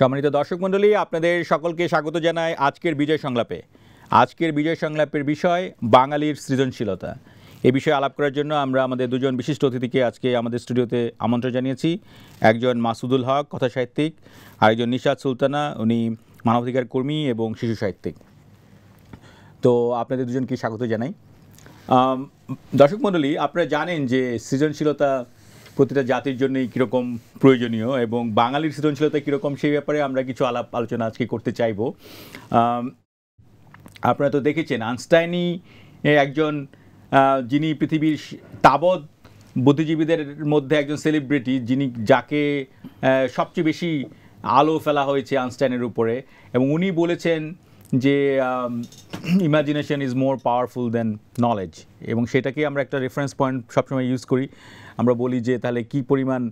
সম্মানিত দর্শক মণ্ডলী আপনাদের সকলকে স্বাগত জানায় আজকের বিজয় সংলাপে আজকের বিজয় সংলাপের বিষয় বাঙালির সৃজনশীলতা এ বিষয়ে আলাপ করার জন্য আমরা আমাদের দুজন বিশিষ্ট অতিথিকে আজকে আমাদের স্টুডিওতে আমন্ত্রণ জানিয়েছি একজন মাসুদুল হক কথা সাহিত্যিক আরেকজন নিশাদ সুলতানা উনি মানবাধিকার কর্মী এবং শিশু সাহিত্যিক তো আপনাদের দুজনকে স্বাগত জানাই দর্শক মণ্ডলী আপনারা জানেন যে সৃজনশীলতা প্রতিটা জাতির জন্যই কীরকম প্রয়োজনীয় এবং বাঙালির সৃজনশীলতা কীরকম সেই ব্যাপারে আমরা কিছু আলাপ আলোচনা আজকে করতে চাইব আপনারা তো দেখেছেন আনস্টাইনি একজন যিনি পৃথিবীর তাবৎ বুদ্ধিজীবীদের মধ্যে একজন সেলিব্রিটি যিনি যাকে সবচেয়ে বেশি আলো ফেলা হয়েছে আনস্টাইনের উপরে এবং উনি বলেছেন যে imagination is more powerful than knowledge এবং সেটাকে আমরা একটা রেফারেন্স পয়েন্ট সবসময় ইউজ করি আমরা বলি যে তাহলে কি পরিমাণ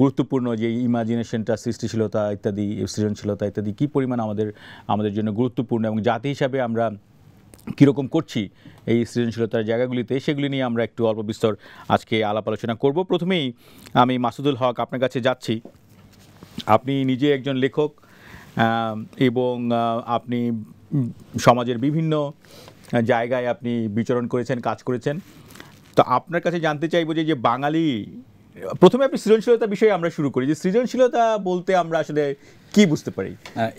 গুরুত্বপূর্ণ যে ইমাজিনেশনটা সৃষ্টিশীলতা ইত্যাদি সৃজনশীলতা ইত্যাদি কি পরিমাণ আমাদের আমাদের জন্য গুরুত্বপূর্ণ এবং জাতি হিসাবে আমরা কীরকম করছি এই সৃজনশীলতার জায়গাগুলিতে সেগুলি নিয়ে আমরা একটু অল্প বিস্তর আজকে আলাপ আলোচনা করব প্রথমেই আমি মাসুদুল হক আপনার কাছে যাচ্ছি আপনি নিজে একজন লেখক এবং আপনি সমাজের বিভিন্ন জায়গায় আপনি বিচরণ করেছেন কাজ করেছেন তো আপনার কাছে জানতে চাইবো যে যে বাঙালি প্রথমে আপনি সৃজনশীলতা বিষয়ে আমরা শুরু করি যে সৃজনশীলতা বলতে আমরা আসলে কি বুঝতে পারি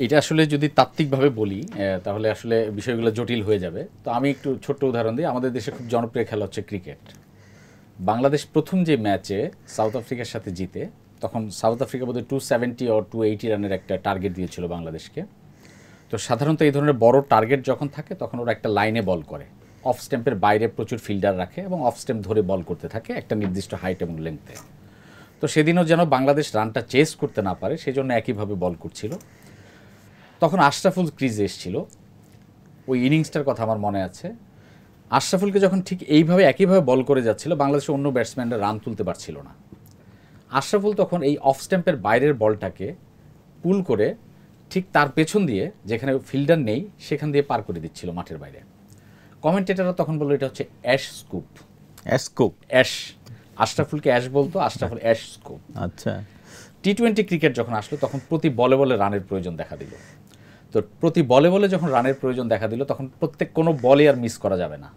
এটা আসলে যদি তাত্ত্বিকভাবে বলি তাহলে আসলে বিষয়গুলো জটিল হয়ে যাবে তো আমি একটু ছোট্ট উদাহরণ দিই আমাদের দেশে খুব জনপ্রিয় খেলা হচ্ছে ক্রিকেট বাংলাদেশ প্রথম যে ম্যাচে সাউথ আফ্রিকার সাথে জিতে তখন সাউথ আফ্রিকা বোধহয় two seventy or two eighty রানের একটা টার্গেট দিয়েছিল বাংলাদেশকে তো সাধারণত এই ধরনের বড় টার্গেট যখন থাকে তখন ওরা একটা লাইনে বল করে অফ স্ট্যাম্পের বাইরে প্রচুর ফিল্ডার রাখে এবং অফ স্ট্যাম্প ধরে বল করতে থাকে একটা নির্দিষ্ট হাইট এবং লেংথে তো সেদিনও যেন বাংলাদেশ রানটা চেস করতে না পারে সেজন্য একইভাবে বল করছিল তখন আশরাফুল ক্রিজে এসেছিল ওই ইনিংসটার কথা আমার মনে আছে আশরাফুলকে যখন ঠিক এইভাবে একইভাবে বল করে যাচ্ছিল বাংলাদেশের অন্য ব্যাটসম্যানরা রান তুলতে পারছিল না আশরাফুল তখন এই অফ স্ট্যাম্পের বাইরের বলটাকে পুল করে ঠিক তার পেছন দিয়ে যেখানে ফিল্ডার নেই সেখান দিয়ে পার করে দিচ্ছিল মাঠের বাইরে কমেন্টেটাররা তখন বললো এটা হচ্ছে অ্যাশ স্কুপ অ্যাশ স্কুপ অ্যাশ আশরাফুলকে অ্যাশ বলতো আশরাফুল অ্যাশ স্কুপ আচ্ছা টি টোয়েন্টি ক্রিকেট যখন আসলো তখন প্রতি বলে বলে রানের প্রয়োজন দেখা দিল তো প্রতি বলে বলে যখন রানের প্রয়োজন দেখা দিল তখন প্রত্যেক কোনো বলে আর মিস করা যাবে না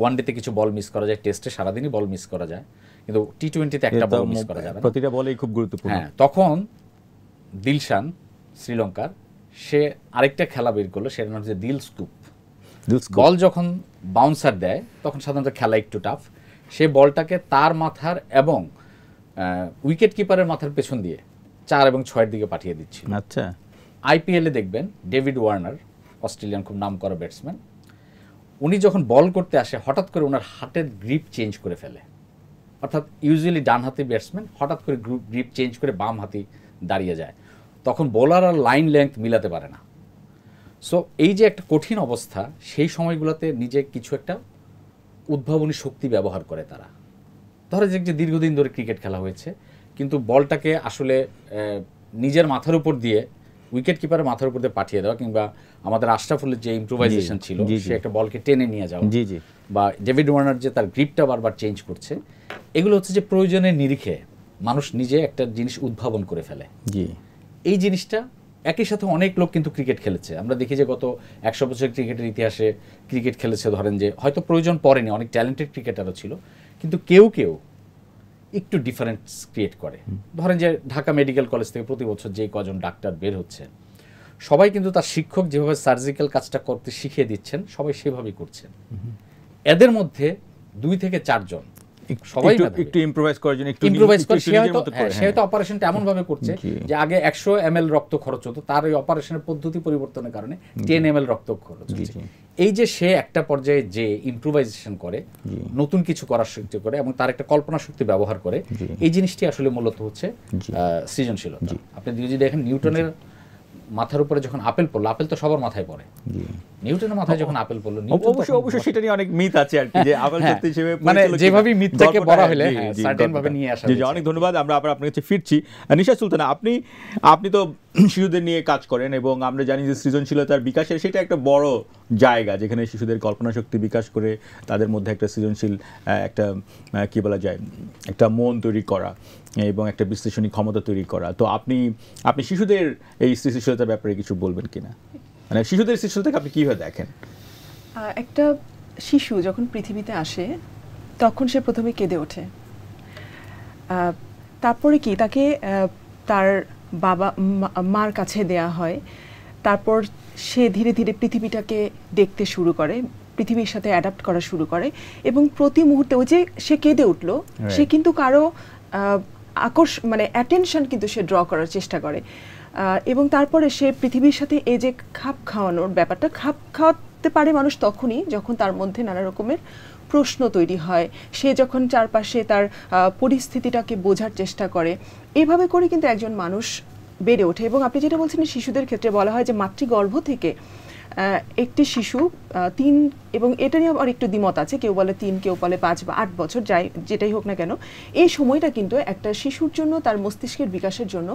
ওয়ান ডেতে কিছু বল মিস করা যায় টেস্টে সারাদিনই বল মিস করা যায় কিন্তু টি টোয়েন্টিতে একটা বল মিস করা যাবে প্রতিটা বলেই খুব গুরুত্বপূর্ণ হ্যাঁ তখন দিলশান শ্রীলঙ্কার সে আরেকটা খেলা বের করলো সেটা নাম হচ্ছে দিল স্কুপ বল যখন বাউন্সার দেয় তখন সাধারণত খেলা একটু টাফ সে বলটাকে তার মাথার এবং উইকেট কিপারের মাথার পেছন দিয়ে চার এবং ছয়ের দিকে পাঠিয়ে দিচ্ছি আচ্ছা আইপিএলে দেখবেন ডেভিড ওয়ার্নার অস্ট্রেলিয়ান খুব নাম করা ব্যাটসম্যান উনি যখন বল করতে আসে হঠাৎ করে ওনার হাতের গ্রিপ চেঞ্জ করে ফেলে অর্থাৎ ইউজুয়ালি ডান হাতি ব্যাটসম্যান হঠাৎ করে গ্রুপ গ্রিপ চেঞ্জ করে বাম হাতি দাঁড়িয়ে যায় তখন বোলার আর লাইন লেংথ মিলাতে পারে না সো এই যে একটা কঠিন অবস্থা সেই সময়গুলোতে নিজে কিছু একটা উদ্ভাবনী শক্তি ব্যবহার করে তারা ধরে যে দীর্ঘদিন ধরে ক্রিকেট খেলা হয়েছে কিন্তু বলটাকে আসলে নিজের মাথার উপর দিয়ে উইকেট কিপারের মাথার উপর দিয়ে পাঠিয়ে দেওয়া কিংবা আমাদের আশরাফুলের যে ইম্প্রোভাইজেশন ছিল সে একটা বলকে টেনে নিয়ে যাওয়া জি জি বা ডেভিড ওয়ার্নার যে তার গ্রিপটা বারবার চেঞ্জ করছে এগুলো হচ্ছে যে প্রয়োজনের নিরিখে মানুষ নিজে একটা জিনিস উদ্ভাবন করে ফেলে জি এই জিনিসটা একই সাথে অনেক লোক কিন্তু ক্রিকেট খেলেছে আমরা দেখি যে গত একশো বছর ক্রিকেটের ইতিহাসে ক্রিকেট খেলেছে ধরেন যে হয়তো প্রয়োজন পড়েনি অনেক ট্যালেন্টেড ক্রিকেটারও ছিল কিন্তু কেউ কেউ একটু ডিফারেন্স ক্রিয়েট করে ধরেন যে ঢাকা মেডিকেল কলেজ থেকে প্রতি বছর যে কজন ডাক্তার বের হচ্ছে সবাই কিন্তু তার শিক্ষক যেভাবে সার্জিক্যাল কাজটা করতে শিখিয়ে দিচ্ছেন সবাই সেভাবেই করছেন এদের মধ্যে দুই থেকে চারজন সবাই একটু ইমপ্রোভাইজ করার জন্য একটু ইমপ্রোভাইজ করে সে হয়তো সে হয়তো অপারেশনটা এমন ভাবে করছে যে আগে রক্ত খরচ হতো তার ওই অপারেশনের পদ্ধতি পরিবর্তনের কারণে রক্ত খরচ হচ্ছে এই যে সে একটা পর্যায়ে যে ইমপ্রোভাইজেশন করে নতুন কিছু করার শক্তি করে এবং তার একটা কল্পনা শক্তি ব্যবহার করে এই জিনিসটি আসলে মূলত হচ্ছে সৃজনশীলতা আপনি যদি দেখেন নিউটনের মাথার উপরে যখন আপেল পড়লো আপেল তো সবার মাথায় পড়ে নিউটনের মাথায় যখন আপেল পড়লো অবশ্যই অবশ্যই সেটা নিয়ে অনেক মিথ আছে আর কি যে আপেল হ্যাঁ। সত্যি হিসেবে মানে যেভাবে মিথটাকে বলা হলে সার্টেন হ্যাঁ, ভাবে নিয়ে আসা জি অনেক ধন্যবাদ আমরা আবার আপনার কাছে ফিরছি নিশা সুলতান আপনি আপনি তো শিশুদের নিয়ে কাজ করেন এবং আমরা জানি যে সৃজনশীলতার বিকাশের সেটা একটা বড় জায়গা যেখানে শিশুদের কল্পনা শক্তি বিকাশ করে তাদের মধ্যে একটা সৃজনশীল একটা কি বলা যায় একটা মন তৈরি করা এবং একটা বিশ্লেষণী ক্ষমতা তৈরি করা তো আপনি আপনি শিশুদের এই সৃষ্টিশীলতার ব্যাপারে কিছু বলবেন কিনা মানে শিশুদের সৃষ্টিশীলতাকে আপনি কীভাবে দেখেন একটা শিশু যখন পৃথিবীতে আসে তখন সে প্রথমে কেঁদে ওঠে তারপরে কি তাকে তার বাবা মার কাছে দেয়া হয় তারপর সে ধীরে ধীরে পৃথিবীটাকে দেখতে শুরু করে পৃথিবীর সাথে অ্যাডাপ্ট করা শুরু করে এবং প্রতি মুহূর্তে ওই যে সে কেঁদে উঠলো সে কিন্তু কারো আকর্ষ মানে অ্যাটেনশন কিন্তু সে ড্র করার চেষ্টা করে এবং তারপরে সে পৃথিবীর সাথে এই যে খাপ খাওয়ানোর ব্যাপারটা খাপ খাওয়াতে পারে মানুষ তখনই যখন তার মধ্যে নানা রকমের প্রশ্ন তৈরি হয় সে যখন চারপাশে তার পরিস্থিতিটাকে বোঝার চেষ্টা করে এভাবে করে কিন্তু একজন মানুষ বেড়ে ওঠে এবং আপনি যেটা বলছেন শিশুদের ক্ষেত্রে বলা হয় যে মাতৃগর্ভ থেকে একটি শিশু তিন এবং এটা নিয়ে আবার একটু দ্বিমত আছে কেউ বলে তিন কেউ বলে পাঁচ বা আট বছর যাই যেটাই হোক না কেন এই সময়টা কিন্তু একটা শিশুর জন্য তার মস্তিষ্কের বিকাশের জন্য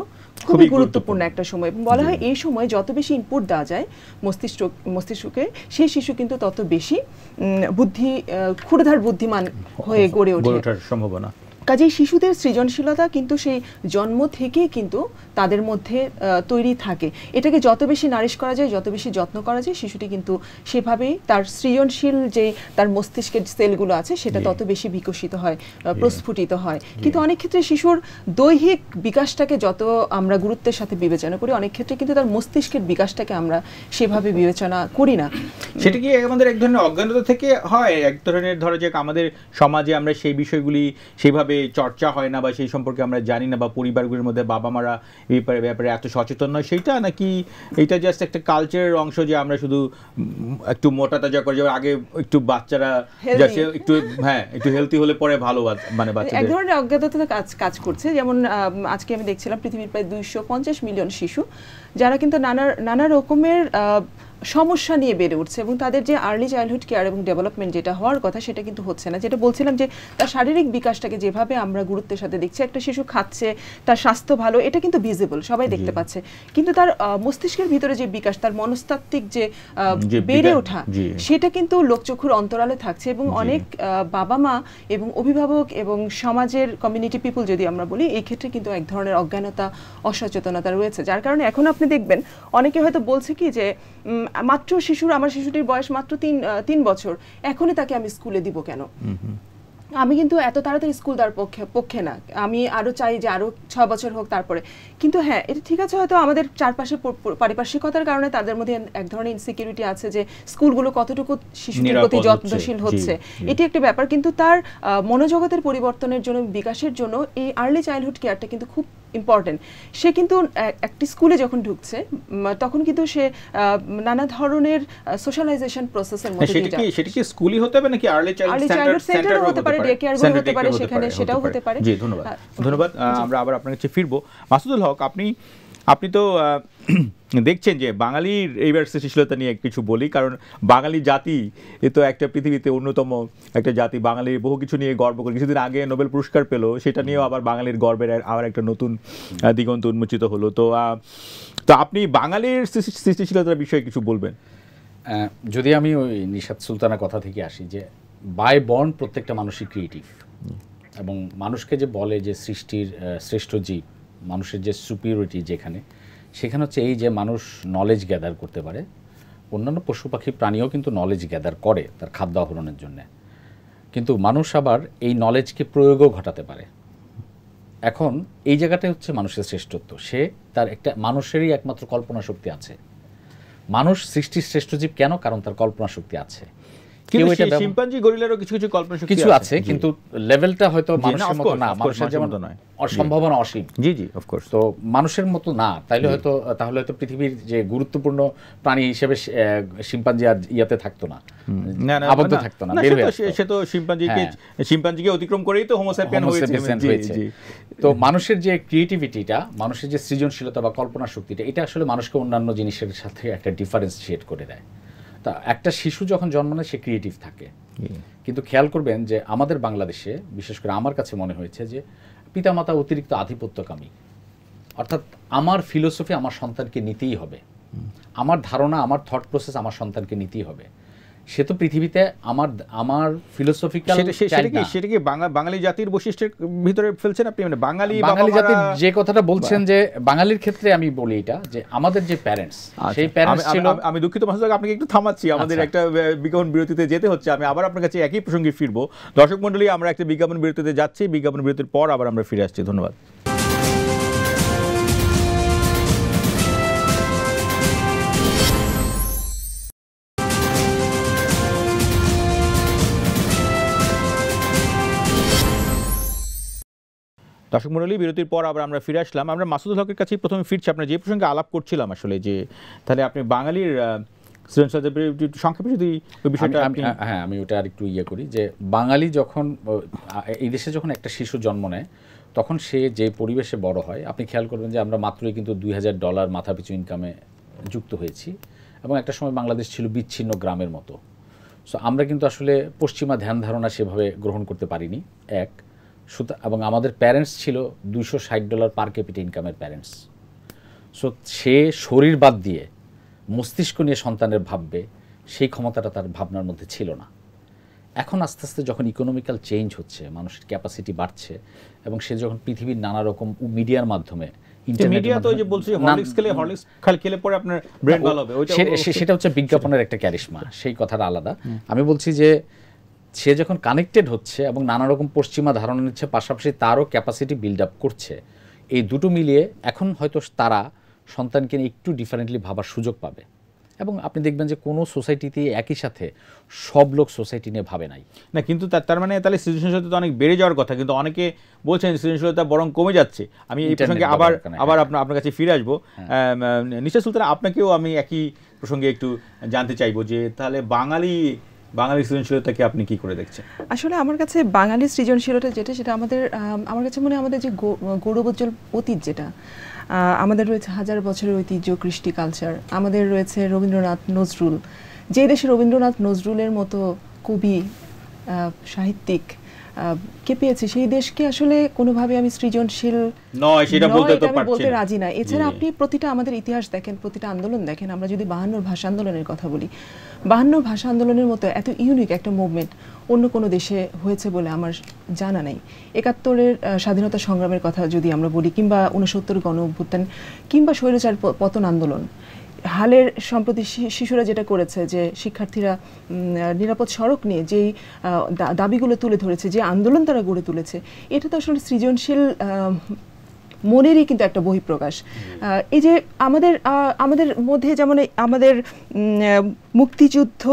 খুবই গুরুত্বপূর্ণ একটা সময় এবং বলা হয় এই সময় যত বেশি ইনপুট দেওয়া যায় মস্তিষ্ক মস্তিষ্ককে সেই শিশু কিন্তু তত বেশি বুদ্ধি ক্ষুরধার বুদ্ধিমান হয়ে গড়ে ওঠে সম্ভাবনা কাজেই শিশুদের সৃজনশীলতা কিন্তু সেই জন্ম থেকেই কিন্তু তাদের মধ্যে তৈরি থাকে এটাকে যত বেশি নারিশ করা যায় যত বেশি যত্ন করা যায় শিশুটি কিন্তু সেভাবেই তার সৃজনশীল যে তার মস্তিষ্কের সেলগুলো আছে সেটা তত বেশি বিকশিত হয় প্রস্ফুটিত হয় কিন্তু অনেক ক্ষেত্রে শিশুর দৈহিক বিকাশটাকে যত আমরা গুরুত্বের সাথে বিবেচনা করি অনেক ক্ষেত্রে কিন্তু তার মস্তিষ্কের বিকাশটাকে আমরা সেভাবে বিবেচনা করি না সেটা কি আমাদের এক ধরনের অজ্ঞানতা থেকে হয় এক ধরনের ধরো যে আমাদের সমাজে আমরা সেই বিষয়গুলি সেইভাবে সেভাবে চর্চা হয় না বা সেই সম্পর্কে আমরা জানি না বা পরিবারগুলির মধ্যে বাবা মারা ব্যাপারে ব্যাপারে এত সচেতন নয় সেইটা নাকি এটা জাস্ট একটা কালচারের অংশ যে আমরা শুধু একটু মোটা তাজা করে আগে একটু বাচ্চারা একটু হ্যাঁ একটু হেলদি হলে পরে ভালো মানে বাচ্চা এক ধরনের অজ্ঞাততা কাজ কাজ করছে যেমন আজকে আমি দেখছিলাম পৃথিবীর প্রায় দুইশো মিলিয়ন শিশু যারা কিন্তু নানা নানা রকমের সমস্যা নিয়ে বেড়ে উঠছে এবং তাদের যে আর্লি চাইল্ডহুড কেয়ার এবং ডেভেলপমেন্ট যেটা হওয়ার কথা সেটা কিন্তু হচ্ছে না যেটা বলছিলাম যে তার শারীরিক বিকাশটাকে যেভাবে আমরা গুরুত্বের সাথে দেখছি একটা শিশু খাচ্ছে তার স্বাস্থ্য ভালো এটা কিন্তু ভিজিবল সবাই দেখতে পাচ্ছে কিন্তু তার মস্তিষ্কের ভিতরে যে বিকাশ তার মনস্তাত্ত্বিক যে বেড়ে ওঠা সেটা কিন্তু লোকচক্ষুর অন্তরালে থাকছে এবং অনেক বাবা মা এবং অভিভাবক এবং সমাজের কমিউনিটি পিপুল যদি আমরা বলি এই ক্ষেত্রে কিন্তু এক ধরনের অজ্ঞানতা অসচেতনতা রয়েছে যার কারণে এখন আপনি দেখবেন অনেকে হয়তো বলছে কি যে মাত্র শিশুর আমার শিশুটির বয়স মাত্র তিন তিন বছর এখনই তাকে আমি স্কুলে দিব কেন আমি কিন্তু এত তাড়াতাড়ি স্কুল দেওয়ার পক্ষে পক্ষে না আমি আরও চাই যে আরও ছয় বছর হোক তারপরে কিন্তু হ্যাঁ এটা ঠিক আছে হয়তো আমাদের চারপাশে পারিপার্শ্বিকতার কারণে তাদের মধ্যে এক ধরনের ইনসিকিউরিটি আছে যে স্কুলগুলো কতটুকু শিশুদের প্রতি যত্নশীল হচ্ছে এটি একটা ব্যাপার কিন্তু তার মনোজগতের পরিবর্তনের জন্য বিকাশের জন্য এই আর্লি চাইল্ডহুড কেয়ারটা কিন্তু খুব ইম্পর্টেন্ট সে কিন্তু একটি স্কুলে যখন ঢুকছে তখন কিন্তু সে নানা ধরনের সোশ্যালাইজেশন প্রসেসের মধ্যে হ্যাঁ, সেটা কি সেটা কি স্কুলই হতে হবে নাকি আর্লি চাইল্ড সেন্টার হতে পারে ডে কেয়ার হোম হতে পারে সেখানে সেটাও হতে পারে জি ধন্যবাদ ধন্যবাদ আমরা আবার আপনার কাছে ফিরবো মাসুদুল হক আপনি আপনি তো দেখছেন যে বাঙালির এইবার সৃষ্টিশীলতা নিয়ে কিছু বলি কারণ বাঙালি জাতি এ তো একটা পৃথিবীতে অন্যতম একটা জাতি বাঙালির বহু কিছু নিয়ে গর্ব করে কিছুদিন আগে নোবেল পুরস্কার পেলো সেটা নিয়েও আবার বাঙালির গর্বের আবার একটা নতুন দিগন্ত উন্মোচিত হলো তো তো আপনি বাঙালির সৃষ্টিশীলতার বিষয়ে কিছু বলবেন যদি আমি ওই নিশাদ সুলতানা কথা থেকে আসি যে বাই বর্ন প্রত্যেকটা মানুষই ক্রিয়েটিভ এবং মানুষকে যে বলে যে সৃষ্টির শ্রেষ্ঠ জীব মানুষের যে সুপিরিটি যেখানে সেখানে হচ্ছে এই যে মানুষ নলেজ গ্যাদার করতে পারে অন্যান্য পশু পাখি প্রাণীও কিন্তু নলেজ গ্যাদার করে তার খাদ্য আহরণের জন্যে কিন্তু মানুষ আবার এই নলেজকে প্রয়োগও ঘটাতে পারে এখন এই জায়গাটাই হচ্ছে মানুষের শ্রেষ্ঠত্ব সে তার একটা মানুষেরই একমাত্র কল্পনা শক্তি আছে মানুষ সৃষ্টির শ্রেষ্ঠ জীব কেন কারণ তার কল্পনা শক্তি আছে মানুষের মতো না তাইলে হয়তো তাহলে হয়তো পৃথিবীর যে গুরুত্বপূর্ণ প্রাণী হিসেবে শিম্পাঞ্জি আর ইয়াতে থাকতো না আবদ্ধ থাকতো না সে তো হ্যাঁ। শিম্পাঞ্জিকে অতিক্রম করেই তো তো মানুষের যে ক্রিয়েটিভিটিটা মানুষের যে সৃজনশীলতা বা কল্পনা শক্তিটা এটা আসলে মানুষকে অন্যান্য জিনিসের সাথে একটা ডিফারেন্সিয়েট করে দেয় তা একটা শিশু যখন জন্ম নেয় সে ক্রিয়েটিভ থাকে কিন্তু খেয়াল করবেন যে আমাদের বাংলাদেশে বিশেষ করে আমার কাছে মনে হয়েছে যে পিতামাতা অতিরিক্ত আধিপত্যকামী অর্থাৎ আমার ফিলোসফি আমার সন্তানকে নিতেই হবে আমার ধারণা আমার থট প্রসেস আমার সন্তানকে নিতেই হবে সে তো পৃথিবীতে আমার আমার ফিলোসফিক্যাল সেটা কি সেটা কি বাঙালি জাতির বৈশিষ্ট্যের ভিতরে ফেলছেন আপনি মানে বাঙালি বাঙালি জাতির যে কথাটা বলছেন যে বাঙালির ক্ষেত্রে আমি বলি এটা যে আমাদের যে প্যারেন্টস আচ্ছা। সেই প্যারেন্টস ছিল আমি দুঃখিত মহাশয় আপনাকে একটু থামাচ্ছি আমাদের আচ্ছা। একটা বিজ্ঞাপন বিরতিতে যেতে হচ্ছে আমি আবার আপনার কাছে একই প্রসঙ্গে ফিরবো দর্শক মণ্ডলী আমরা একটা বিজ্ঞাপন বিরতিতে যাচ্ছি বিজ্ঞাপন বিরতির পর আবার আমরা ফিরে আসছি ধন্যবাদ দর্শক মন্ডলী বিরতির পর আবার আমরা ফিরে আসলাম আমরা মাসুদুল হকের কাছে প্রথমে ফিরছি আপনার যে প্রসঙ্গে আলাপ করছিলাম আসলে যে তাহলে আপনি বাঙালির সংক্ষেপে যদি বিষয়টা হ্যাঁ আমি ওটা আর একটু ইয়ে করি যে বাঙালি যখন এই দেশে যখন একটা শিশু জন্ম নেয় তখন সে যে পরিবেশে বড় হয় আপনি খেয়াল করবেন যে আমরা মাত্রই কিন্তু দুই হাজার ডলার মাথাপিছু ইনকামে যুক্ত হয়েছি এবং একটা সময় বাংলাদেশ ছিল বিচ্ছিন্ন গ্রামের মতো সো আমরা কিন্তু আসলে পশ্চিমা ধ্যান ধারণা সেভাবে গ্রহণ করতে পারিনি এক এবং আমাদের প্যারেন্টস ছিল দুশো ষাট ডলার পার ক্যাপিটা ইনকামের প্যারেন্টস সো সে শরীর বাদ দিয়ে মস্তিষ্ক নিয়ে সন্তানের ভাববে সেই ক্ষমতাটা তার ভাবনার মধ্যে ছিল না এখন আস্তে আস্তে যখন ইকোনমিক্যাল চেঞ্জ হচ্ছে মানুষের ক্যাপাসিটি বাড়ছে এবং সে যখন পৃথিবীর নানা রকম মিডিয়ার মাধ্যমে সেটা হচ্ছে বিজ্ঞাপনের একটা ক্যারিশমা সেই কথাটা আলাদা আমি বলছি যে সে যখন কানেক্টেড হচ্ছে এবং নানা রকম পশ্চিমা ধারণা নিচ্ছে পাশাপাশি তারও ক্যাপাসিটি বিল্ড আপ করছে এই দুটো মিলিয়ে এখন হয়তো তারা সন্তানকে একটু ডিফারেন্টলি ভাবার সুযোগ পাবে এবং আপনি দেখবেন যে কোনো সোসাইটিতে একই সাথে সব লোক সোসাইটি নিয়ে ভাবে নাই না কিন্তু তার তার মানে তাহলে সৃজনশীলতা তো অনেক বেড়ে যাওয়ার কথা কিন্তু অনেকে বলছেন সৃজনশীলতা বরং কমে যাচ্ছে আমি এই প্রসঙ্গে আবার আবার হ্যাঁ। আপনার আপনার কাছে ফিরে আসবো হ্যাঁ। নিশা সুলতান আপনাকেও আমি একই প্রসঙ্গে একটু জানতে চাইবো যে তাহলে বাঙালি বাঙালি সৃজনশীলতাকে আপনি কি করে দেখছেন আসলে আমার কাছে বাঙালি সৃজনশীলতা যেটা সেটা আমাদের আমার কাছে মনে আমাদের যে গৌরবোজ্জ্বল অতীত যেটা আমাদের রয়েছে হাজার বছরের ঐতিহ্য কৃষ্টি কালচার আমাদের রয়েছে রবীন্দ্রনাথ নজরুল যে দেশে রবীন্দ্রনাথ নজরুলের মতো কবি সাহিত্যিক কে পেয়েছে সেই দেশকে আসলে কোনোভাবে আমি সৃজনশীল নয় সেটা বলতে তো বলতে রাজি না এছাড়া আপনি প্রতিটা আমাদের ইতিহাস দেখেন প্রতিটা আন্দোলন দেখেন আমরা যদি বাহান্নর ভাষা আন্দোলনের কথা বলি বাহান্নর ভাষা আন্দোলনের মতো এত ইউনিক একটা মুভমেন্ট অন্য কোনো দেশে হয়েছে বলে আমার জানা নাই একাত্তরের স্বাধীনতা সংগ্রামের কথা যদি আমরা বলি কিংবা উনসত্তর গণ অভ্যুত্থান কিংবা স্বৈরাচার পতন আন্দোলন হালের সম্প্রতি শিশুরা যেটা করেছে যে শিক্ষার্থীরা নিরাপদ সড়ক নিয়ে যেই দাবিগুলো তুলে ধরেছে যে আন্দোলন তারা গড়ে তুলেছে এটা তো আসলে সৃজনশীল মনেরই কিন্তু একটা বহিঃপ্রকাশ এই যে আমাদের আমাদের মধ্যে যেমন আমাদের মুক্তিযুদ্ধ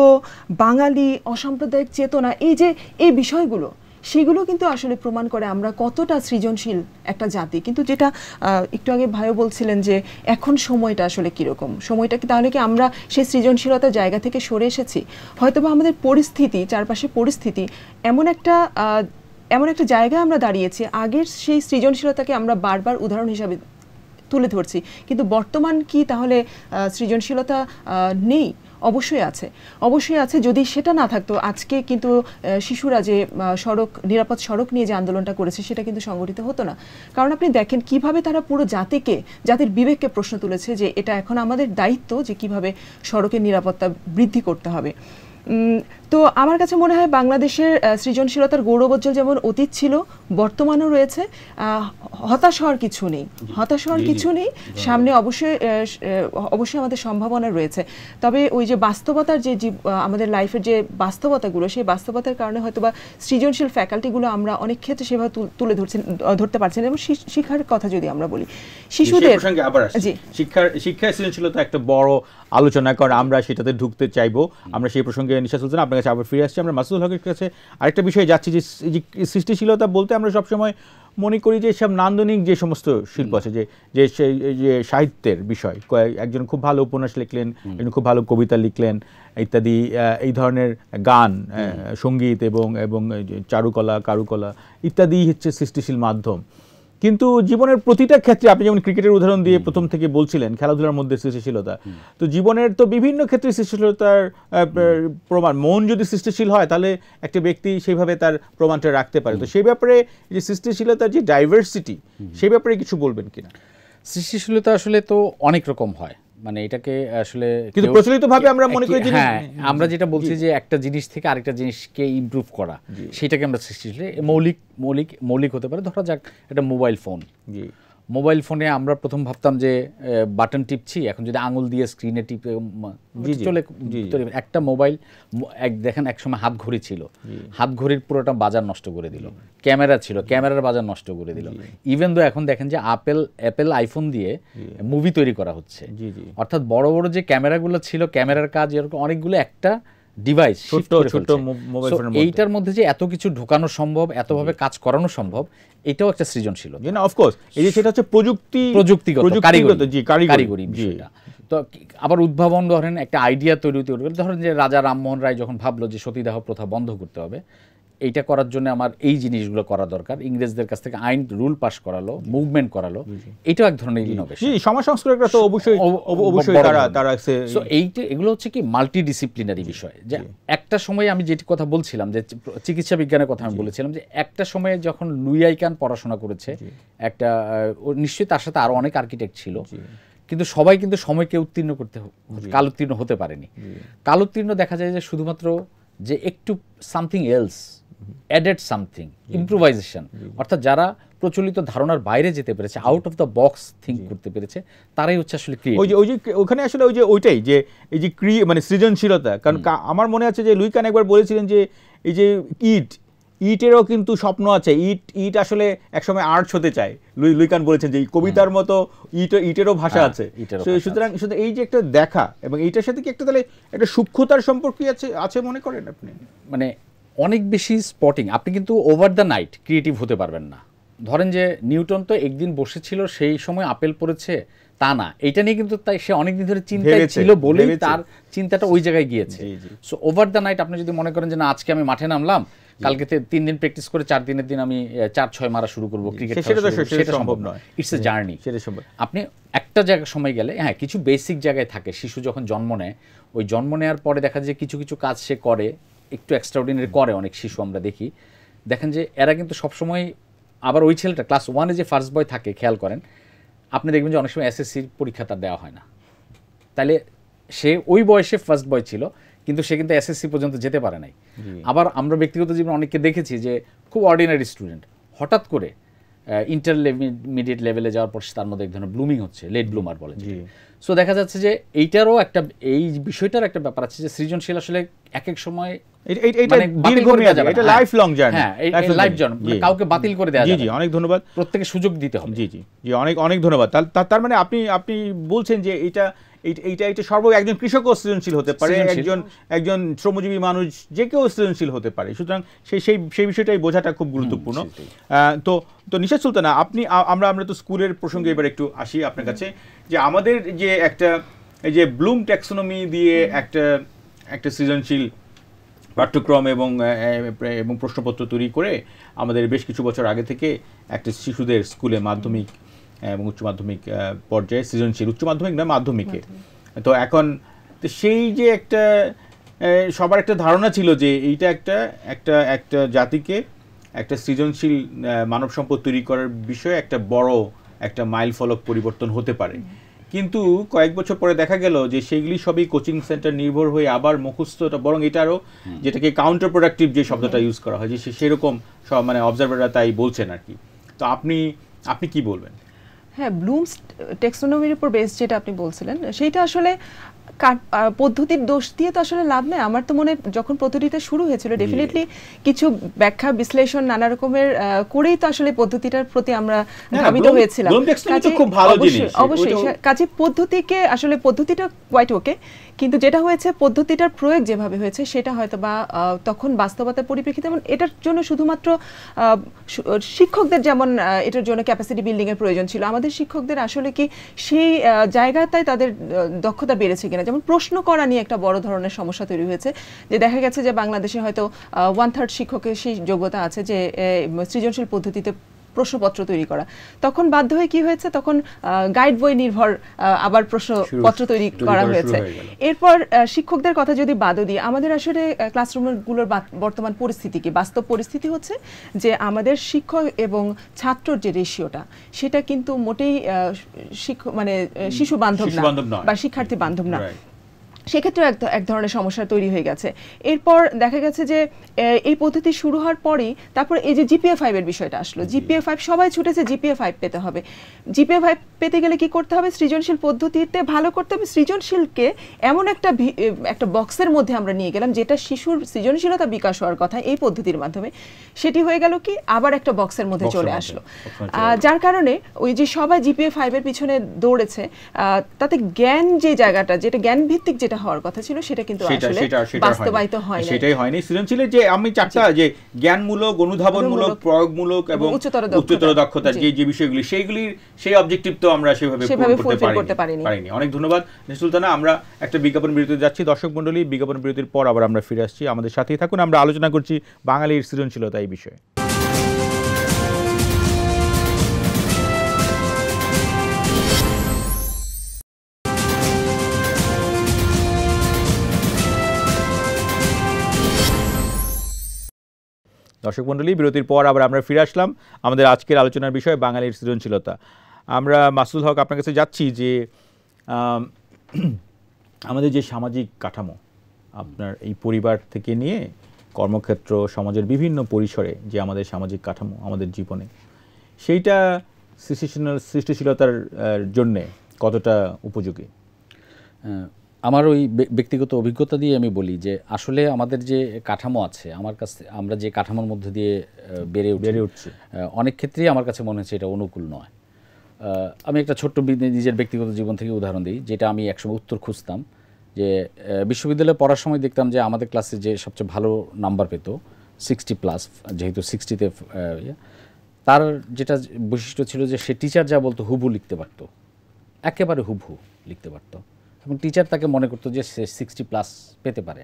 বাঙালি অসাম্প্রদায়িক চেতনা এই যে এই বিষয়গুলো সেগুলো কিন্তু আসলে প্রমাণ করে আমরা কতটা সৃজনশীল একটা জাতি কিন্তু যেটা একটু আগে ভাইও বলছিলেন যে এখন সময়টা আসলে কীরকম সময়টা কি তাহলে কি আমরা সেই সৃজনশীলতার জায়গা থেকে সরে এসেছি বা আমাদের পরিস্থিতি চারপাশে পরিস্থিতি এমন একটা এমন একটা জায়গায় আমরা দাঁড়িয়েছি আগের সেই সৃজনশীলতাকে আমরা বারবার উদাহরণ হিসাবে তুলে ধরছি কিন্তু বর্তমান কি তাহলে সৃজনশীলতা নেই অবশ্যই আছে অবশ্যই আছে যদি সেটা না থাকতো আজকে কিন্তু শিশুরা যে সড়ক নিরাপদ সড়ক নিয়ে যে আন্দোলনটা করেছে সেটা কিন্তু সংগঠিত হতো না কারণ আপনি দেখেন কিভাবে তারা পুরো জাতিকে জাতির বিবেককে প্রশ্ন তুলেছে যে এটা এখন আমাদের দায়িত্ব যে কিভাবে সড়কের নিরাপত্তা বৃদ্ধি করতে হবে তো আমার কাছে মনে হয় বাংলাদেশের সৃজনশীলতার গৌরবোজ্জ্বল যেমন অতীত ছিল বর্তমানও রয়েছে হতাশ হওয়ার কিছু নেই হতাশ হওয়ার কিছু নেই সামনে অবশ্যই অবশ্যই আমাদের সম্ভাবনা রয়েছে তবে ওই যে বাস্তবতার যে আমাদের লাইফের যে বাস্তবতাগুলো সেই বাস্তবতার কারণে হয়তো বা সৃজনশীল ফ্যাকাল্টিগুলো আমরা অনেক ক্ষেত্রে সেভাবে তুলে ধরছেন ধরতে পারছেন এবং শিক্ষার কথা যদি আমরা বলি শিশুদের আবার শিক্ষার শিক্ষা সৃজনশীলতা একটা বড় আলোচনা কারণ আমরা সেটাতে ঢুকতে চাইবো আমরা সেই প্রসঙ্গে নিশা সুলতান কাছে আবার ফিরে আসছি আমরা মাসুদুল হকের কাছে আরেকটা বিষয়ে যাচ্ছি যে সৃষ্টিশীলতা বলতে আমরা সবসময় মনে করি যে সব নান্দনিক যে সমস্ত শিল্প আছে যে যে যে সাহিত্যের বিষয় একজন খুব ভালো উপন্যাস লিখলেন একজন খুব ভালো কবিতা লিখলেন ইত্যাদি এই ধরনের গান সঙ্গীত এবং এবং চারুকলা কারুকলা ইত্যাদি হচ্ছে সৃষ্টিশীল মাধ্যম কিন্তু জীবনের প্রতিটা ক্ষেত্রে আপনি যেমন ক্রিকেটের উদাহরণ দিয়ে প্রথম থেকে বলছিলেন খেলাধুলার মধ্যে সৃষ্টিশীলতা তো জীবনের তো বিভিন্ন ক্ষেত্রে সৃষ্টিশীলতার প্রমাণ মন যদি সৃষ্টিশীল হয় তাহলে একটা ব্যক্তি সেইভাবে তার প্রমাণটা রাখতে পারে তো সেই ব্যাপারে যে সৃষ্টিশীলতার যে ডাইভার্সিটি সেই ব্যাপারে কিছু বলবেন কিনা সৃষ্টিশীলতা আসলে তো অনেক রকম হয় মানে এটাকে আসলে কিন্তু প্রচলিত ভাবে আমরা মনে করি হ্যাঁ আমরা যেটা বলছি যে একটা জিনিস থেকে আরেকটা জিনিসকে ইমপ্রুভ করা সেটাকে আমরা সৃষ্টি মৌলিক মৌলিক মৌলিক হতে পারে ধরা যাক একটা মোবাইল ফোন জি মোবাইল ফোনে আমরা প্রথম ভাবতাম যে বাটন টিপছি এখন যদি আঙুল দিয়ে স্ক্রিনে টিপে চলে একটা মোবাইল এক দেখেন একসময় হাত ঘড়ি ছিল হাত ঘড়ির পুরোটা বাজার নষ্ট করে দিল ক্যামেরা ছিল ক্যামেরার বাজার নষ্ট করে দিল ইভেন দো এখন দেখেন যে আপেল অ্যাপেল আইফোন দিয়ে মুভি তৈরি করা হচ্ছে অর্থাৎ বড় বড় যে ক্যামেরাগুলো ছিল ক্যামেরার কাজ এরকম অনেকগুলো একটা ডিভাইস ছোট ছোট মোবাইল ফোনের মধ্যে এইটার মধ্যে যে এত কিছু ঢোকানো সম্ভব এতভাবে কাজ করানো সম্ভব এটাও একটা সৃজনশীল না অফকোর্স এই যে সেটা হচ্ছে প্রযুক্তি প্রযুক্তিগত কারিগরি জি কারিগরি বিষয়টা তো আবার উদ্ভাবন ধরেন একটা আইডিয়া তৈরি তৈরি ধরেন যে রাজা রামমোহন রায় যখন ভাবলো যে সতীদাহ প্রথা বন্ধ করতে হবে এইটা করার জন্য আমার এই জিনিসগুলো করা দরকার ইংরেজদের কাছ থেকে আইন রুল পাস করালো মুভমেন্ট করালো এটাও এক ধরনের এগুলো হচ্ছে কি মাল্টি ডিসিপ্লিনারি বিষয় যে একটা সময়ে আমি যেটি কথা বলছিলাম যে চিকিৎসা বিজ্ঞানের কথা আমি বলেছিলাম যে একটা সময়ে যখন লুইয়াইকান পড়াশোনা করেছে একটা নিশ্চয়ই তার সাথে আরো অনেক আর্কিটেক্ট ছিল কিন্তু সবাই কিন্তু সময়কে উত্তীর্ণ করতে কাল উত্তীর্ণ হতে পারেনি কাল উত্তীর্ণ দেখা যায় যে শুধুমাত্র যে একটু something else added something improvisation অর্থাৎ যারা প্রচলিত ধারণার বাইরে যেতে পেরেছে out of the box think করতে পেরেছে তারাই হচ্ছে আসলে ওই যে ওই যে ওখানে আসলে ওই যে ওইটাই যে এই যে ক্রি মানে সৃজনশীলতা কারণ আমার মনে আছে যে লুই কান একবার বলেছিলেন যে এই যে ইট ইটেরও কিন্তু স্বপ্ন আছে ইট ইট আসলে একসময় আর্টস হতে চায় লুই লুই কান বলেছেন যে কবিতার মতো ইট ইটেরও ভাষা হ্যাঁ, আছে সুতরাং শুধু এই যে একটা দেখা এবং এইটার সাথে কি একটা তাহলে একটা সূক্ষ্মতার সম্পর্ক আছে আছে মনে করেন আপনি মানে অনেক বেশি স্পটিং আপনি কিন্তু ওভার দ্য নাইট ক্রিয়েটিভ হতে পারবেন না ধরেন যে নিউটন তো একদিন বসেছিল সেই সময় আপেল পড়েছে তা না এটা নিয়ে কিন্তু তাই সে অনেকদিন ধরে চিন্তায় ছিল বলে তার চিন্তাটা ওই জায়গায় গিয়েছে সো ওভার দ্য নাইট আপনি যদি মনে করেন যে না আজকে আমি মাঠে নামলাম কালকে তিন দিন প্র্যাকটিস করে চার দিনের দিন আমি চার ছয় মারা শুরু করবো ক্রিকেট সেটা সম্ভব নয় ইটস এ জার্নি সেটা সম্ভব আপনি একটা জায়গায় সময় গেলে হ্যাঁ কিছু বেসিক জায়গায় থাকে শিশু যখন জন্ম নেয় ওই জন্ম নেওয়ার পরে দেখা যায় কিছু কিছু কাজ সে করে একটু এক্সট্রাঅর্ডিনারি করে অনেক শিশু আমরা দেখি দেখেন যে এরা কিন্তু সবসময় আবার ওই ছেলেটা ক্লাস ওয়ানে যে ফার্স্ট বয় থাকে খেয়াল করেন আপনি দেখবেন যে অনেক সময় এসএসসির পরীক্ষা তার দেওয়া হয় না তাহলে সে ওই বয়সে ফার্স্ট বয় ছিল কিন্তু সে কিন্তু এসএসসি পর্যন্ত যেতে পারে নাই আবার আমরা ব্যক্তিগত জীবনে অনেককে দেখেছি যে খুব অর্ডিনারি স্টুডেন্ট হঠাৎ করে ইন্টার ইন্টারমিডিয়েট লেভেলে যাওয়ার পর তার মধ্যে এক ধরনের ব্লুমিং হচ্ছে লেট ব্লুমার বলে সো দেখা যাচ্ছে যে এইটারও একটা এই বিষয়টার একটা ব্যাপার আছে যে সৃজনশীল আসলে এক এক সময় সৃজনশীল হতে পারে একজন একজন শ্রমজীবী মানুষ যে কেউ সৃজনশীল হতে পারে সুতরাং সেই সেই বিষয়টাই বোঝাটা খুব গুরুত্বপূর্ণ তো তো নিশাদ সুলতানা আপনি আমরা আমরা তো স্কুলের প্রসঙ্গে এবার একটু আসি আপনার কাছে যে আমাদের যে একটা এই যে ব্লুম ট্যাক্সোনমি দিয়ে একটা একটা সৃজনশীল পাঠ্যক্রম এবং এবং প্রশ্নপত্র তৈরি করে আমাদের বেশ কিছু বছর আগে থেকে একটা শিশুদের স্কুলে মাধ্যমিক এবং উচ্চ মাধ্যমিক পর্যায়ে সৃজনশীল উচ্চ মাধ্যমিক নয় মাধ্যমিকে তো এখন তো সেই যে একটা সবার একটা ধারণা ছিল যে এইটা একটা একটা একটা জাতিকে একটা সৃজনশীল মানব সম্পদ তৈরি করার বিষয়ে একটা বড় একটা মাইল ফলক পরিবর্তন হতে পারে কিন্তু কয়েক বছর পরে দেখা গেল যে সেইগুলি সবই কোচিং সেন্টার নির্ভর হয়ে আবার মুখস্থটা বরং এটা আরও যেটাকে কাউন্টার প্রোডাক্টিভ যে শব্দটা ইউজ করা হয় যে সেরকম সব মানে অবজারভাররা তাই বলছেন আর কি তো আপনি আপনি কি বলবেন হ্যাঁ ব্লুমস টেক্সোনমির উপর বেস যেটা আপনি বলছিলেন সেইটা আসলে পদ্ধতির দোষ দিয়ে তো আসলে লাভ নেই আমার তো মনে যখন পদ্ধতিটা শুরু হয়েছিল ডেফিনেটলি কিছু ব্যাখ্যা বিশ্লেষণ নানা রকমের করেই তো আসলে পদ্ধতিটার প্রতি আমরা ধাবিত হয়েছিলাম অবশ্যই কাজে পদ্ধতিকে আসলে পদ্ধতিটা কোয়াইট ওকে কিন্তু যেটা হয়েছে পদ্ধতিটার প্রয়োগ যেভাবে হয়েছে সেটা হয়তো বা তখন বাস্তবতার পরিপ্রেক্ষিতে এবং এটার জন্য শুধুমাত্র শিক্ষকদের যেমন এটার জন্য ক্যাপাসিটি বিল্ডিংয়ের প্রয়োজন ছিল আমাদের শিক্ষকদের আসলে কি সেই জায়গাটাই তাদের দক্ষতা বেড়েছে কিনা যেমন প্রশ্ন করা নিয়ে একটা বড় ধরনের সমস্যা তৈরি হয়েছে যে দেখা গেছে যে বাংলাদেশে হয়তো ওয়ান থার্ড শিক্ষকের সেই যোগ্যতা আছে যে সৃজনশীল পদ্ধতিতে প্রশ্নপত্র তৈরি করা তখন বাধ্য হয়ে কি হয়েছে তখন গাইড বই নির্ভর আবার প্রশ্নপত্র তৈরি করা হয়েছে এরপর শিক্ষকদের কথা যদি বাদও দিই আমাদের আসলে ক্লাসরুমগুলোর বর্তমান পরিস্থিতি কি বাস্তব পরিস্থিতি হচ্ছে যে আমাদের শিক্ষক এবং ছাত্রর যে রেশিওটা সেটা কিন্তু মোটেই মানে শিশু বান্ধব না বা শিক্ষার্থী বান্ধব না সেক্ষেত্রেও এক এক ধরনের সমস্যা তৈরি হয়ে গেছে এরপর দেখা গেছে যে এই পদ্ধতি শুরু হওয়ার পরেই তারপর এই যে জিপিএ ফাইভের বিষয়টা আসলো জিপিএ ফাইভ সবাই ছুটেছে জিপিএ ফাইভ পেতে হবে জিপিএ ফাইভ পেতে গেলে কি করতে হবে সৃজনশীল পদ্ধতিতে ভালো করতে হবে সৃজনশীলকে এমন একটা একটা বক্সের মধ্যে আমরা নিয়ে গেলাম যেটা শিশুর সৃজনশীলতা বিকাশ হওয়ার কথা এই পদ্ধতির মাধ্যমে সেটি হয়ে গেল কি আবার একটা বক্সের মধ্যে চলে আসলো যার কারণে ওই যে সবাই জিপিএ ফাইভের পিছনে দৌড়েছে তাতে জ্ঞান যে জায়গাটা যেটা জ্ঞান ভিত্তিক যেটা যেটা হওয়ার কথা ছিল সেটা কিন্তু আসলে বাস্তবায়িত হয়নি সেটাই হয়নি সৃজনশীলের যে আমি চারটা যে জ্ঞানমূলক অনুধাবনমূলক প্রয়োগমূলক এবং উচ্চতর দক্ষতার যে যে বিষয়গুলি সেইগুলি সেই অবজেক্টিভ তো আমরা সেভাবে করতে পারিনি অনেক ধন্যবাদ নিসুলতানা আমরা একটা বিজ্ঞাপন বিরতিতে যাচ্ছি দর্শক মণ্ডলী বিজ্ঞাপন বিরতির পর আবার আমরা ফিরে আসছি আমাদের সাথেই থাকুন আমরা আলোচনা করছি বাঙালির সৃজনশীলতা এই বিষয়ে দর্শক মণ্ডলী বিরতির পর আবার আমরা ফিরে আসলাম আমাদের আজকের আলোচনার বিষয় বাঙালির সৃজনশীলতা আমরা মাসুল হক আপনার কাছে যাচ্ছি যে আমাদের যে সামাজিক কাঠামো আপনার এই পরিবার থেকে নিয়ে কর্মক্ষেত্র সমাজের বিভিন্ন পরিসরে যে আমাদের সামাজিক কাঠামো আমাদের জীবনে সেইটা সৃষ্টিশীল সৃষ্টিশীলতার জন্যে কতটা উপযোগী আমার ওই ব্যক্তিগত অভিজ্ঞতা দিয়ে আমি বলি যে আসলে আমাদের যে কাঠামো আছে আমার কাছে আমরা যে কাঠামোর মধ্যে দিয়ে বেড়ে বেড়ে উঠছে অনেক ক্ষেত্রেই আমার কাছে মনে হচ্ছে এটা অনুকূল নয় আমি একটা ছোট্ট নিজের ব্যক্তিগত জীবন থেকে উদাহরণ দিই যেটা আমি একসময় উত্তর খুঁজতাম যে বিশ্ববিদ্যালয়ে পড়ার সময় দেখতাম যে আমাদের ক্লাসে যে সবচেয়ে ভালো নাম্বার পেত সিক্সটি প্লাস যেহেতু সিক্সটিতে ইয়ে, তার যেটা বৈশিষ্ট্য ছিল যে সে টিচার যা বলতো হুবু লিখতে পারতো একেবারে হুবহু লিখতে পারতো এবং টিচার তাকে মনে করতো যে সে সিক্সটি প্লাস পেতে পারে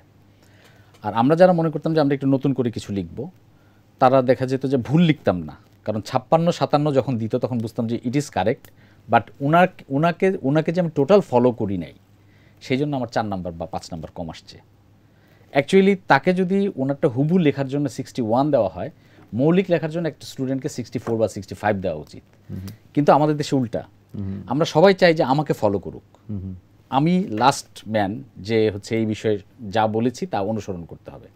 আর আমরা যারা মনে করতাম যে আমরা একটু নতুন করে কিছু লিখব তারা দেখা যেত যে ভুল লিখতাম না কারণ ছাপ্পান্ন সাতান্ন যখন দিত তখন বুঝতাম যে ইট ইজ কারেক্ট বাট ওনার ওনাকে ওনাকে যে আমি টোটাল ফলো করি নাই সেই জন্য আমার চার নাম্বার বা পাঁচ নাম্বার কম আসছে অ্যাকচুয়ালি তাকে যদি ওনারটা হুবু লেখার জন্য সিক্সটি ওয়ান দেওয়া হয় মৌলিক লেখার জন্য একটা স্টুডেন্টকে সিক্সটি ফোর বা সিক্সটি ফাইভ দেওয়া উচিত কিন্তু আমাদের দেশে উল্টা আমরা সবাই চাই যে আমাকে ফলো করুক আমি লাস্ট ম্যান যে হচ্ছে এই বিষয়ে যা বলেছি তা অনুসরণ করতে হবে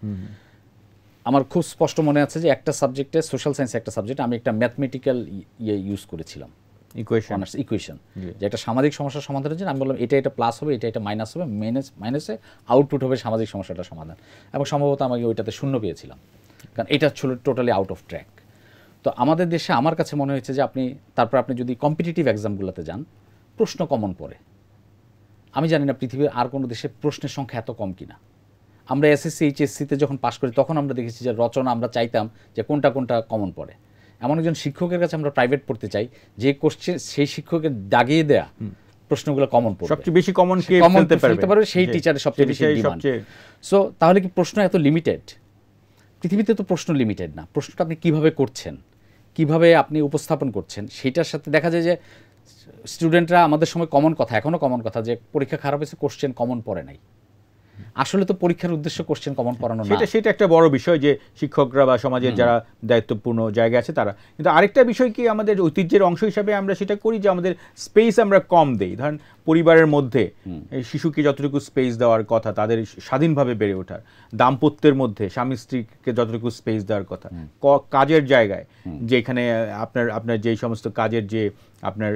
আমার খুব স্পষ্ট মনে আছে যে একটা সাবজেক্টে সোশ্যাল সায়েন্স একটা সাবজেক্ট আমি একটা ম্যাথমেটিক্যাল ইয়ে ইউজ করেছিলাম ইকুয়েশন ইকুয়েশন যে একটা সামাজিক সমস্যার সমাধানের জন্য আমি বললাম এটা এটা প্লাস হবে এটা এটা মাইনাস হবে মাইনাস মাইনাসে আউটপুট হবে সামাজিক সমস্যাটা সমাধান এবং সম্ভবত আমাকে ওইটাতে শূন্য পেয়েছিলাম কারণ এটা ছিল টোটালি আউট অফ ট্র্যাক তো আমাদের দেশে আমার কাছে মনে হয়েছে যে আপনি তারপর আপনি যদি কম্পিটিটিভ এক্সামগুলোতে যান প্রশ্ন কমন পড়ে আমি জানি না পৃথিবীর আর কোনো দেশে প্রশ্নের সংখ্যা এত কম কিনা আমরা এসএসসি এইচএসসিতে যখন পাশ করি তখন আমরা দেখেছি যে রচনা আমরা চাইতাম যে কোনটা কোনটা কমন পড়ে এমন একজন শিক্ষকের কাছে আমরা প্রাইভেট পড়তে চাই যে কোশ্চেন সেই শিক্ষকের দাগিয়ে দেয়া প্রশ্নগুলো কমন পড়ে সবচেয়ে বেশি কমন কে ফেলতে পারবে সেই টিচারের সবচেয়ে বেশি সো তাহলে কি প্রশ্ন এত লিমিটেড পৃথিবীতে তো প্রশ্ন লিমিটেড না প্রশ্নটা আপনি কিভাবে করছেন কিভাবে আপনি উপস্থাপন করছেন সেটার সাথে দেখা যায় যে স্টুডেন্টরা আমাদের সময় কমন কথা এখনও কমন কথা যে পরীক্ষা খারাপ হয়েছে কোশ্চেন কমন পড়ে নাই আসলে তো পরীক্ষার উদ্দেশ্য কোশ্চেন কমন করানো না সেটা সেটা একটা বড় বিষয় যে শিক্ষকরা বা সমাজের যারা দায়িত্বপূর্ণ জায়গা আছে তারা কিন্তু আরেকটা বিষয় কি আমাদের ঐতিহ্যের অংশ হিসাবে আমরা সেটা করি যে আমাদের স্পেস আমরা কম দেই ধরেন পরিবারের মধ্যে শিশুকে যতটুকু স্পেস দেওয়ার কথা তাদের স্বাধীনভাবে বেড়ে ওঠার দাম্পত্যের মধ্যে স্বামী স্ত্রীকে যতটুকু স্পেস দেওয়ার কথা কাজের জায়গায় যেখানে আপনার আপনার যেই সমস্ত কাজের যে আপনার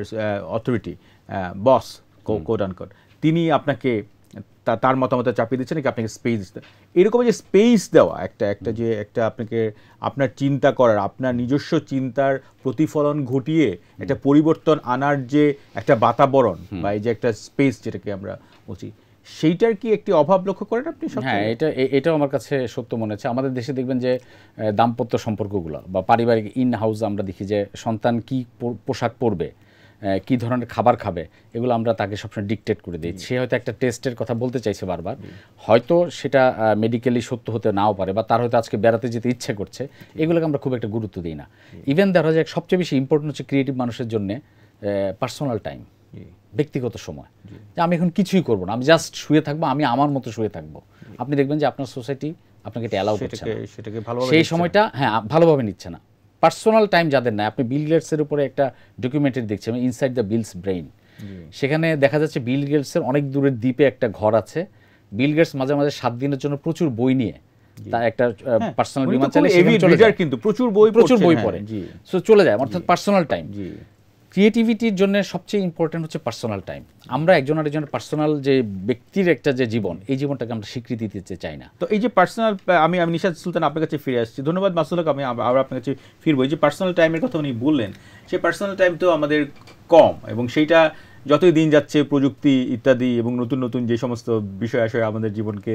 অথরিটি বস কোট তিনি আপনাকে তার মতামত চাপিয়ে দিচ্ছে নাকি আপনাকে স্পেস দিতে এরকম যে স্পেস দেওয়া একটা একটা যে একটা আপনাকে আপনার চিন্তা করার আপনার নিজস্ব চিন্তার প্রতিফলন ঘটিয়ে একটা পরিবর্তন আনার যে একটা বাতাবরণ বা এই যে একটা স্পেস যেটাকে আমরা বলছি সেইটার কি একটি অভাব লক্ষ্য করেন আপনি হ্যাঁ এটা এটাও আমার কাছে সত্য মনে হচ্ছে আমাদের দেশে দেখবেন যে দাম্পত্য সম্পর্কগুলো বা পারিবারিক ইন হাউস আমরা দেখি যে সন্তান কি পোশাক পরবে কি ধরনের খাবার খাবে এগুলো আমরা তাকে সবসময় ডিকটেট করে দিই সে হয়তো একটা টেস্টের কথা বলতে চাইছে বারবার হয়তো সেটা মেডিকেলি সত্য হতে নাও পারে বা তার হয়তো আজকে বেড়াতে যেতে ইচ্ছে করছে এগুলোকে আমরা খুব একটা গুরুত্ব দিই না ইভেন দেখা যায় সবচেয়ে বেশি ইম্পর্টেন্ট হচ্ছে ক্রিয়েটিভ মানুষের জন্য পার্সোনাল টাইম ব্যক্তিগত সময় যে আমি এখন কিছুই করবো না আমি জাস্ট শুয়ে থাকবো আমি আমার মতো শুয়ে থাকবো আপনি দেখবেন যে আপনার সোসাইটি আপনাকে এটা অ্যালাউ করছে সেই সময়টা হ্যাঁ ভালোভাবে নিচ্ছে না পার্সোনাল টাইম যাদের নাই আপনি বিল গেটসের উপরে একটা ডকুমেন্টারি দেখছেন ইনসাইড দ্য বিলস ব্রেইন সেখানে দেখা যাচ্ছে বিল গেটসের অনেক দূরের দ্বীপে একটা ঘর আছে বিল গেটস মাঝে মাঝে সাত দিনের জন্য প্রচুর বই নিয়ে তার একটা পার্সোনাল হ্যাঁ, বিমান চালিয়ে কিন্তু প্রচুর বই প্রচুর বই হ্যাঁ, পড়ে সো চলে যায় অর্থাৎ পার্সোনাল টাইম ক্রিয়েটিভিটির জন্য সবচেয়ে ইম্পর্ট্যান্ট হচ্ছে পার্সোনাল টাইম আমরা একজন আরেকজনের পার্সোনাল যে ব্যক্তির একটা যে জীবন এই জীবনটাকে আমরা স্বীকৃতি দিতে চাই না তো এই যে পার্সোনাল আমি আমি নিশাদ সুলতান আপনার কাছে ফিরে আসছি ধন্যবাদ মাসুলক আমি আবার আপনার কাছে ফিরবো এই যে পার্সোনাল টাইমের কথা উনি বললেন সেই পার্সোনাল টাইম তো আমাদের কম এবং সেইটা যতই দিন যাচ্ছে প্রযুক্তি ইত্যাদি এবং নতুন নতুন যে সমস্ত বিষয় আসয় আমাদের জীবনকে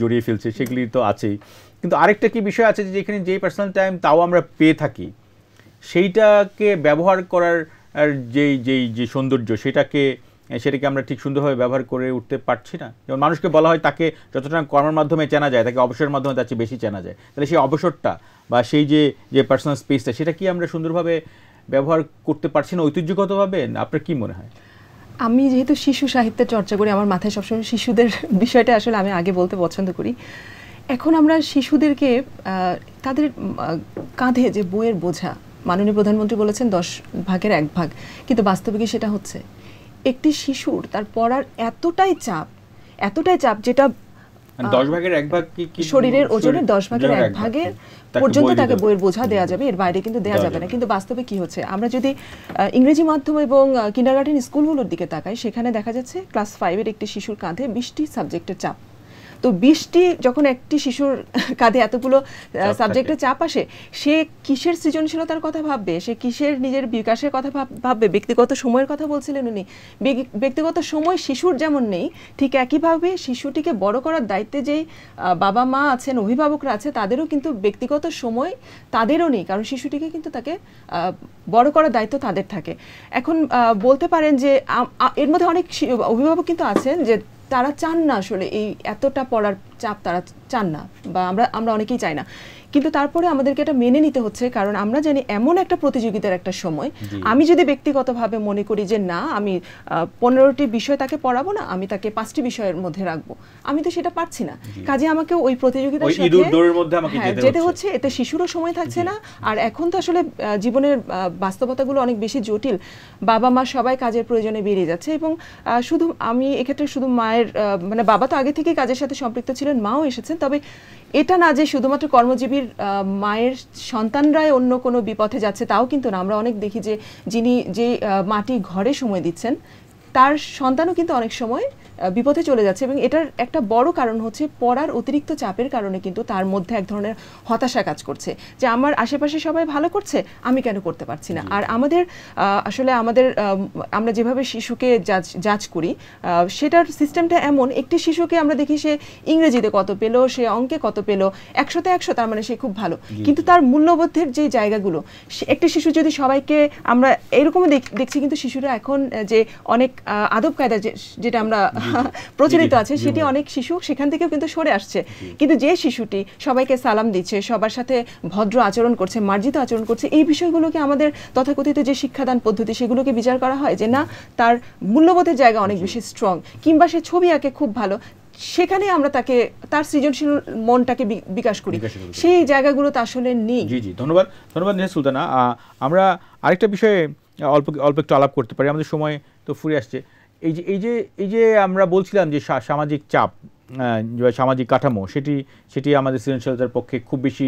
জড়িয়ে ফেলছে সেগুলি তো আছেই কিন্তু আরেকটা কি বিষয় আছে যে যেখানে যেই পার্সোনাল টাইম তাও আমরা পেয়ে থাকি সেইটাকে ব্যবহার করার যেই যেই যে সৌন্দর্য সেটাকে সেটাকে আমরা ঠিক সুন্দরভাবে ব্যবহার করে উঠতে পারছি না যেমন মানুষকে বলা হয় তাকে যতটা কর্মের মাধ্যমে চেনা যায় তাকে অবসরের মাধ্যমে তার চেয়ে বেশি চেনা যায় তাহলে সেই অবসরটা বা সেই যে যে পার্সোনাল স্পেসটা সেটা কি আমরা সুন্দরভাবে ব্যবহার করতে পারছি না ঐতিহ্যগতভাবে আপনার কি মনে হয় আমি যেহেতু শিশু সাহিত্যের চর্চা করি আমার মাথায় সবসময় শিশুদের বিষয়টা আসলে আমি আগে বলতে পছন্দ করি এখন আমরা শিশুদেরকে তাদের কাঁধে যে বইয়ের বোঝা মাননীয় প্রধানমন্ত্রী বলেছেন দশ ভাগের এক ভাগ কিন্তু বাস্তবে কি সেটা হচ্ছে একটি শিশুর তার পড়ার এতটাই চাপ এতটাই চাপ যেটা মানে দশ ভাগের এক ভাগ শরীরের ওজনের দশ ভাগের এক ভাগের হ্যাঁ। পর্যন্ত তাকে বইয়ের বোঝা দেওয়া যাবে এর বাইরে কিন্তু দেওয়া যাবে না কিন্তু বাস্তবে কি হচ্ছে আমরা যদি ইংরেজি মাধ্যম এবং কিন্ডার স্কুলগুলোর দিকে তাকাই সেখানে দেখা যাচ্ছে ক্লাস ফাইভের একটি শিশুর কাঁধে বিশটি সাবজেক্টের চাপ তো বৃষ্টি যখন একটি শিশুর কাঁধে এতগুলো সাবজেক্টে চাপ আসে সে কিসের সৃজনশীলতার কথা ভাববে সে কিসের নিজের বিকাশের কথা ভাববে ব্যক্তিগত সময়ের কথা বলছিলেন উনি ব্যক্তিগত সময় শিশুর যেমন নেই ঠিক একইভাবে শিশুটিকে বড় করার দায়িত্বে যেই বাবা মা আছেন অভিভাবকরা আছে তাদেরও কিন্তু ব্যক্তিগত সময় তাদেরও নেই কারণ শিশুটিকে কিন্তু তাকে বড় করার দায়িত্ব তাদের থাকে এখন বলতে পারেন যে এর মধ্যে অনেক অভিভাবক কিন্তু আছেন যে তারা চান না আসলে এই এতটা পড়ার চাপ তারা চান না বা আমরা আমরা অনেকেই চাই না কিন্তু তারপরে আমাদেরকে এটা মেনে নিতে হচ্ছে কারণ আমরা জানি এমন একটা প্রতিযোগিতার একটা সময় আমি যদি ব্যক্তিগতভাবে মনে করি যে না আমি পনেরোটি বিষয় তাকে পড়াবো না আমি তাকে পাঁচটি বিষয়ের মধ্যে রাখবো আমি তো সেটা পারছি না কাজে আমাকে ওই প্রতিযোগিতার সাথে হ্যাঁ, যেতে হচ্ছে এতে শিশুরও সময় থাকছে না আর এখন তো আসলে জীবনের বাস্তবতাগুলো অনেক বেশি জটিল বাবা মা সবাই কাজের প্রয়োজনে বেরিয়ে যাচ্ছে এবং শুধু আমি এক্ষেত্রে শুধু মায়ের মানে বাবা তো আগে থেকে কাজের সাথে সম্পৃক্ত ছিলেন মাও এসেছেন তবে এটা না যে শুধুমাত্র কর্মজীবী রোগীর মায়ের সন্তানরাই অন্য কোনো বিপথে যাচ্ছে তাও কিন্তু না আমরা অনেক দেখি যে যিনি যে মাটি ঘরে সময় দিচ্ছেন তার সন্তানও কিন্তু অনেক সময় বিপথে চলে যাচ্ছে এবং এটার একটা বড় কারণ হচ্ছে পড়ার অতিরিক্ত চাপের কারণে কিন্তু তার মধ্যে এক ধরনের হতাশা কাজ করছে যে আমার আশেপাশে সবাই ভালো করছে আমি কেন করতে পারছি না আর আমাদের আসলে আমাদের আমরা যেভাবে শিশুকে জাজ যাচ করি সেটার সিস্টেমটা এমন একটি শিশুকে আমরা দেখি সে ইংরেজিতে কত পেল সে অঙ্কে কত পেল একশোতে একশো তার মানে সে খুব ভালো কিন্তু তার মূল্যবোধের যে জায়গাগুলো একটি শিশু যদি সবাইকে আমরা এরকমও দেখছি কিন্তু শিশুরা এখন যে অনেক আদব কায়দা যেটা আমরা প্রচলিত আছে সেটি অনেক শিশু সেখান থেকেও কিন্তু সরে আসছে কিন্তু যে শিশুটি সবাইকে সালাম দিচ্ছে সবার সাথে ভদ্র আচরণ করছে মার্জিত আচরণ করছে এই বিষয়গুলোকে আমাদের তথাকথিত যে শিক্ষাদান পদ্ধতি সেগুলোকে বিচার করা হয় যে না তার মূল্যবোধের জায়গা অনেক বেশি স্ট্রং কিংবা সে ছবি আঁকে খুব ভালো সেখানে আমরা তাকে তার সৃজনশীল মনটাকে বিকাশ করি সেই জায়গাগুলো তো আসলে নেই জি জি ধন্যবাদ ধন্যবাদ নেহা সুলতানা আমরা আরেকটা বিষয়ে অল্প অল্প একটু আলাপ করতে পারি আমাদের সময় তো ফুরে আসছে এই যে এই যে এই যে আমরা বলছিলাম যে সামাজিক চাপ সামাজিক কাঠামো সেটি সেটি আমাদের সৃজনশীলতার পক্ষে খুব বেশি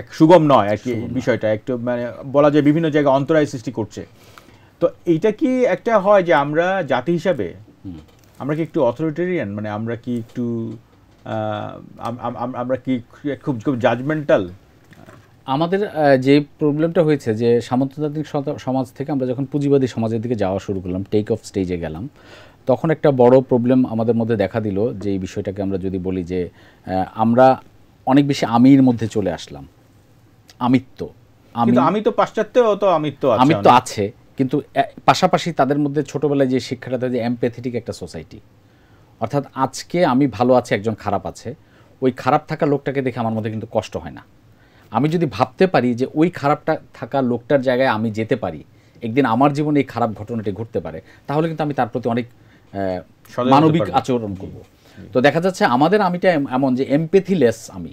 এক সুগম নয় আর কি বিষয়টা একটু মানে বলা যায় বিভিন্ন জায়গায় অন্তরায় সৃষ্টি করছে তো এইটা কি একটা হয় যে আমরা জাতি হিসাবে আমরা কি একটু অথরিটেরিয়ান মানে আমরা কি একটু আমরা কি খুব খুব জাজমেন্টাল আমাদের যে প্রবলেমটা হয়েছে যে সামন্ততান্ত্রিক সমাজ থেকে আমরা যখন পুঁজিবাদী সমাজের দিকে যাওয়া শুরু করলাম টেক অফ স্টেজে গেলাম তখন একটা বড় প্রবলেম আমাদের মধ্যে দেখা দিল যে এই বিষয়টাকে আমরা যদি বলি যে আমরা অনেক বেশি আমির মধ্যে চলে আসলাম আমিত্ব আমি তো পাশ্চাত্য অত আমিত্ব আমিত্ব আছে কিন্তু পাশাপাশি তাদের মধ্যে ছোটোবেলায় যে শিক্ষাটা দেয় যে একটা সোসাইটি অর্থাৎ আজকে আমি ভালো আছি একজন খারাপ আছে ওই খারাপ থাকা লোকটাকে দেখে আমার মধ্যে কিন্তু কষ্ট হয় না আমি যদি ভাবতে পারি যে ওই খারাপটা থাকা লোকটার জায়গায় আমি যেতে পারি একদিন আমার জীবনে এই খারাপ ঘটনাটি ঘটতে পারে তাহলে কিন্তু আমি তার প্রতি অনেক মানবিক আচরণ করব তো দেখা যাচ্ছে আমাদের আমিটা এমন যে এমপেথিলেস আমি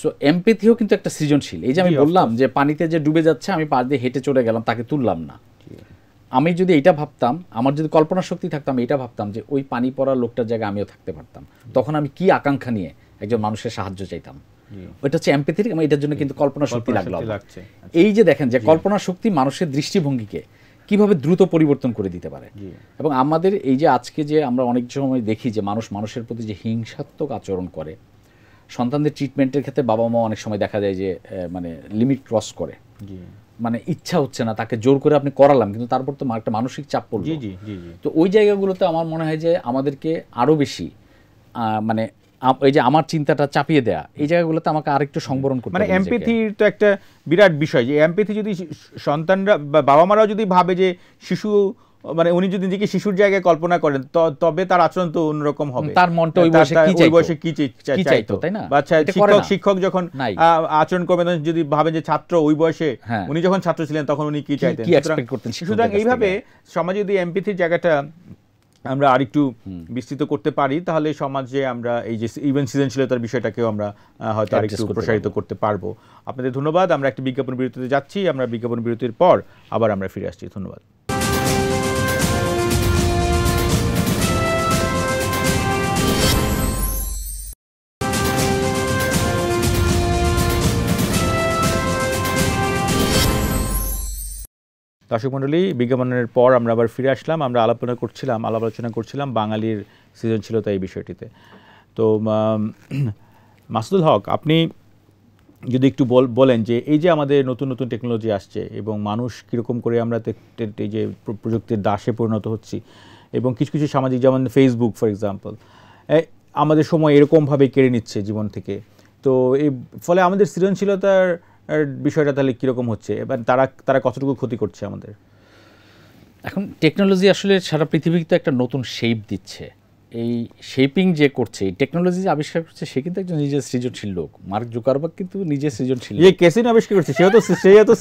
সো এমপেথিও কিন্তু একটা সৃজনশীল এই যে আমি বললাম যে পানিতে যে ডুবে যাচ্ছে আমি পাশ দিয়ে হেঁটে চলে গেলাম তাকে তুললাম না আমি যদি এটা ভাবতাম আমার যদি কল্পনা শক্তি থাকতো আমি এটা ভাবতাম যে ওই পানি পড়া লোকটার জায়গায় আমিও থাকতে পারতাম তখন আমি কি আকাঙ্ক্ষা নিয়ে একজন মানুষের সাহায্য চাইতাম ওইটা হচ্ছে অ্যাম্পেথেটিক এবং এটার জন্য কিন্তু কল্পনা শক্তি লাগলো আচ্ছা। এই যে দেখেন যে কল্পনা শক্তি মানুষের দৃষ্টিভঙ্গিকে কিভাবে দ্রুত পরিবর্তন করে দিতে পারে এবং আমাদের এই যে আজকে যে আমরা অনেক সময় দেখি যে মানুষ মানুষের প্রতি যে হিংসাত্মক আচরণ করে সন্তানদের ট্রিটমেন্টের ক্ষেত্রে বাবা মা অনেক সময় দেখা যায় যে মানে লিমিট ক্রস করে মানে ইচ্ছা হচ্ছে না তাকে জোর করে আপনি করালাম কিন্তু তারপর তো একটা মানসিক চাপ পড়ল তো ওই জায়গাগুলোতে আমার মনে হয় যে আমাদেরকে আরও বেশি মানে এই যে আমার চিন্তাটা চাপিয়ে দেয়া এই জায়গাগুলোতে আমাকে আরেকটু সংবরণ করতে মানে এমপিথি তো একটা বিরাট বিষয় যে এমপিথি যদি সন্তানরা বাবা মারাও যদি ভাবে যে শিশু মানে উনি যদি নিজেকে শিশুর জায়গায় কল্পনা করেন তবে তার আচরণ তো অন্যরকম হবে তার মনটা ওই বয়সে কি চাইতো বয়সে কি চাইতো তাই না বাচ্চা শিক্ষক শিক্ষক যখন আচরণ করবেন যদি ভাবেন যে ছাত্র ওই বয়সে হ্যাঁ। উনি যখন ছাত্র ছিলেন তখন উনি কি চাইতেন সুতরাং এইভাবে সমাজে যদি এমপিথি জায়গাটা আমরা আরেকটু বিস্তৃত করতে পারি তাহলে সমাজে আমরা এই যে ইভেন্ট সৃজনশীলতার বিষয়টাকেও আমরা হয়তো আরেকটু প্রসারিত করতে পারবো আপনাদের ধন্যবাদ আমরা একটা বিজ্ঞাপন বিরতিতে যাচ্ছি আমরা বিজ্ঞাপন বিরতির পর আবার আমরা ফিরে আসছি ধন্যবাদ দর্শক মণ্ডলী বিজ্ঞাপনের পর আমরা আবার ফিরে আসলাম আমরা আলোচনা করছিলাম আলাপ আলোচনা করছিলাম বাঙালির সৃজনশীলতা এই বিষয়টিতে তো মাসুদুল হক আপনি যদি একটু বলেন যে এই যে আমাদের নতুন নতুন টেকনোলজি আসছে এবং মানুষ কীরকম করে আমরা এই যে প্রযুক্তির দাসে পরিণত হচ্ছি এবং কিছু কিছু সামাজিক যেমন ফেসবুক ফর এক্সাম্পল আমাদের সময় এরকমভাবে কেড়ে নিচ্ছে জীবন থেকে তো এই ফলে আমাদের সৃজনশীলতার বিষয়টা তাহলে কীরকম হচ্ছে এবার তারা তারা কতটুকু ক্ষতি করছে আমাদের এখন টেকনোলজি আসলে সারা পৃথিবীকে একটা নতুন শেপ দিচ্ছে এই শেপিং যে করছে টেকনোলজি যে আবিষ্কার করছে সে কিন্তু একজন নিজের সৃজনশীল লোক মার্ক জুকারবাগ কিন্তু নিজের সৃজনশীল যে ইয়ে ক্যাসিনো আবিষ্কার করছে সেও তো সেও তো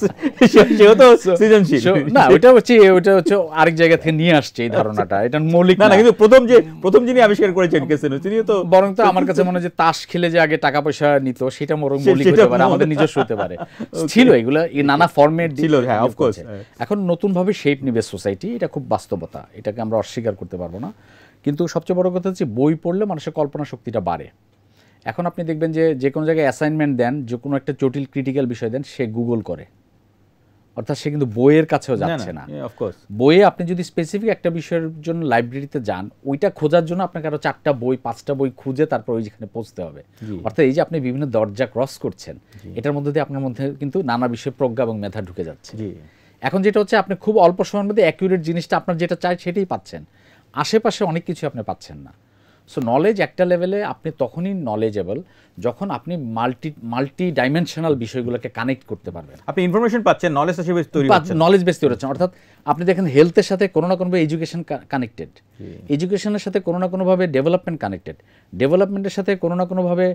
সেও তো সৃজনশীল না ওটা হচ্ছে ওটা হচ্ছে আরেক জায়গা থেকে নিয়ে আসছে এই ধারণাটা এটা মৌলিক না না কিন্তু প্রথম যে প্রথম যিনি আবিষ্কার করেছেন ক্যাসিনো তিনিও তো বরং তো আমার কাছে মনে হয় যে তাস খেলে যে আগে টাকা পয়সা নিত সেটা বরং মৌলিক হতে পারে আমাদের নিজস্ব হতে পারে ছিল এগুলো এই নানা ফর্মেট ছিল হ্যাঁ অফকোর্স হ্যাঁ। এখন নতুন ভাবে শেপ নিবে সোসাইটি এটা খুব বাস্তবতা এটাকে আমরা অস্বীকার করতে পারবো না কিন্তু সবচেয়ে বড় কথা হচ্ছে বই পড়লে মানুষের কল্পনা শক্তিটা বাড়ে এখন আপনি দেখবেন যে যে কোনো জায়গায় অ্যাসাইনমেন্ট দেন যে কোনো একটা জটিল ক্রিটিক্যাল বিষয় দেন সে গুগল করে অর্থাৎ সে কিন্তু বইয়ের কাছেও যাচ্ছে না বইয়ে আপনি যদি স্পেসিফিক একটা বিষয়ের জন্য লাইব্রেরিতে যান ওইটা খোঁজার জন্য আপনাকে আরও চারটা বই পাঁচটা বই খুঁজে তারপর ওই যেখানে পৌঁছতে হবে অর্থাৎ এই যে আপনি বিভিন্ন দরজা ক্রস করছেন এটার মধ্যে দিয়ে আপনার মধ্যে কিন্তু নানা বিষয়ে প্রজ্ঞা এবং মেধা ঢুকে যাচ্ছে এখন যেটা হচ্ছে আপনি খুব অল্প সময়ের মধ্যে অ্যাকিউরেট জিনিসটা আপনার যেটা চাই সেটাই পাচ্ছেন আশেপাশে অনেক কিছু আপনি পাচ্ছেন না সো নলেজ একটা লেভেলে আপনি তখনই নলেজেবল যখন আপনি মাল্টি মাল্টি ডাইমেনশনাল বিষয়গুলোকে কানেক্ট করতে পারবেন আপনি ইনফরমেশন পাচ্ছেন নলেজ হিসেবে তৈরি নলেজ বেস তৈরি হচ্ছে অর্থাৎ আপনি দেখেন হেলথের সাথে কোনো না কোনোভাবে এডুকেশন কানেক্টেড এডুকেশনের সাথে কোনো না কোনোভাবে ডেভেলপমেন্ট কানেক্টেড ডেভেলপমেন্টের সাথে কোনো না কোনোভাবে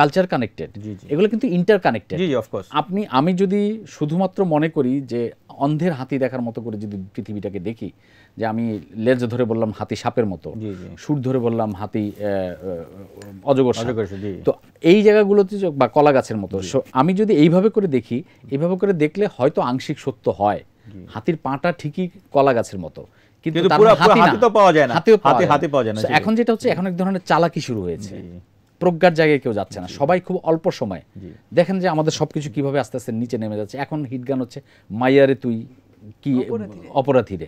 কালচার কানেক্টেড এগুলো কিন্তু ইন্টার কানেক্টেড আপনি আমি যদি শুধুমাত্র মনে করি যে অন্ধের হাতি দেখার মতো করে যদি পৃথিবীটাকে দেখি যে আমি লেজ ধরে বললাম হাতি সাপের মতো সুর ধরে বললাম হাতি অজগর তো এই জায়গাগুলোতে বা কলা গাছের মতো আমি যদি এইভাবে করে দেখি এইভাবে করে দেখলে হয়তো আংশিক সত্য হয় হাতির পাটা ঠিকই কলা গাছের মতো মানে এখন যেটা হচ্ছে এখন এক ধরনের চালাকি শুরু হয়েছে প্রজ্ঞার জায়গায় কেউ যাচ্ছে না সবাই খুব অল্প সময় দেখেন যে আমাদের সবকিছু কিভাবে আস্তে আস্তে নিচে নেমে যাচ্ছে এখন হিট গান হচ্ছে মাইয়ারে তুই কি অপরাধীরে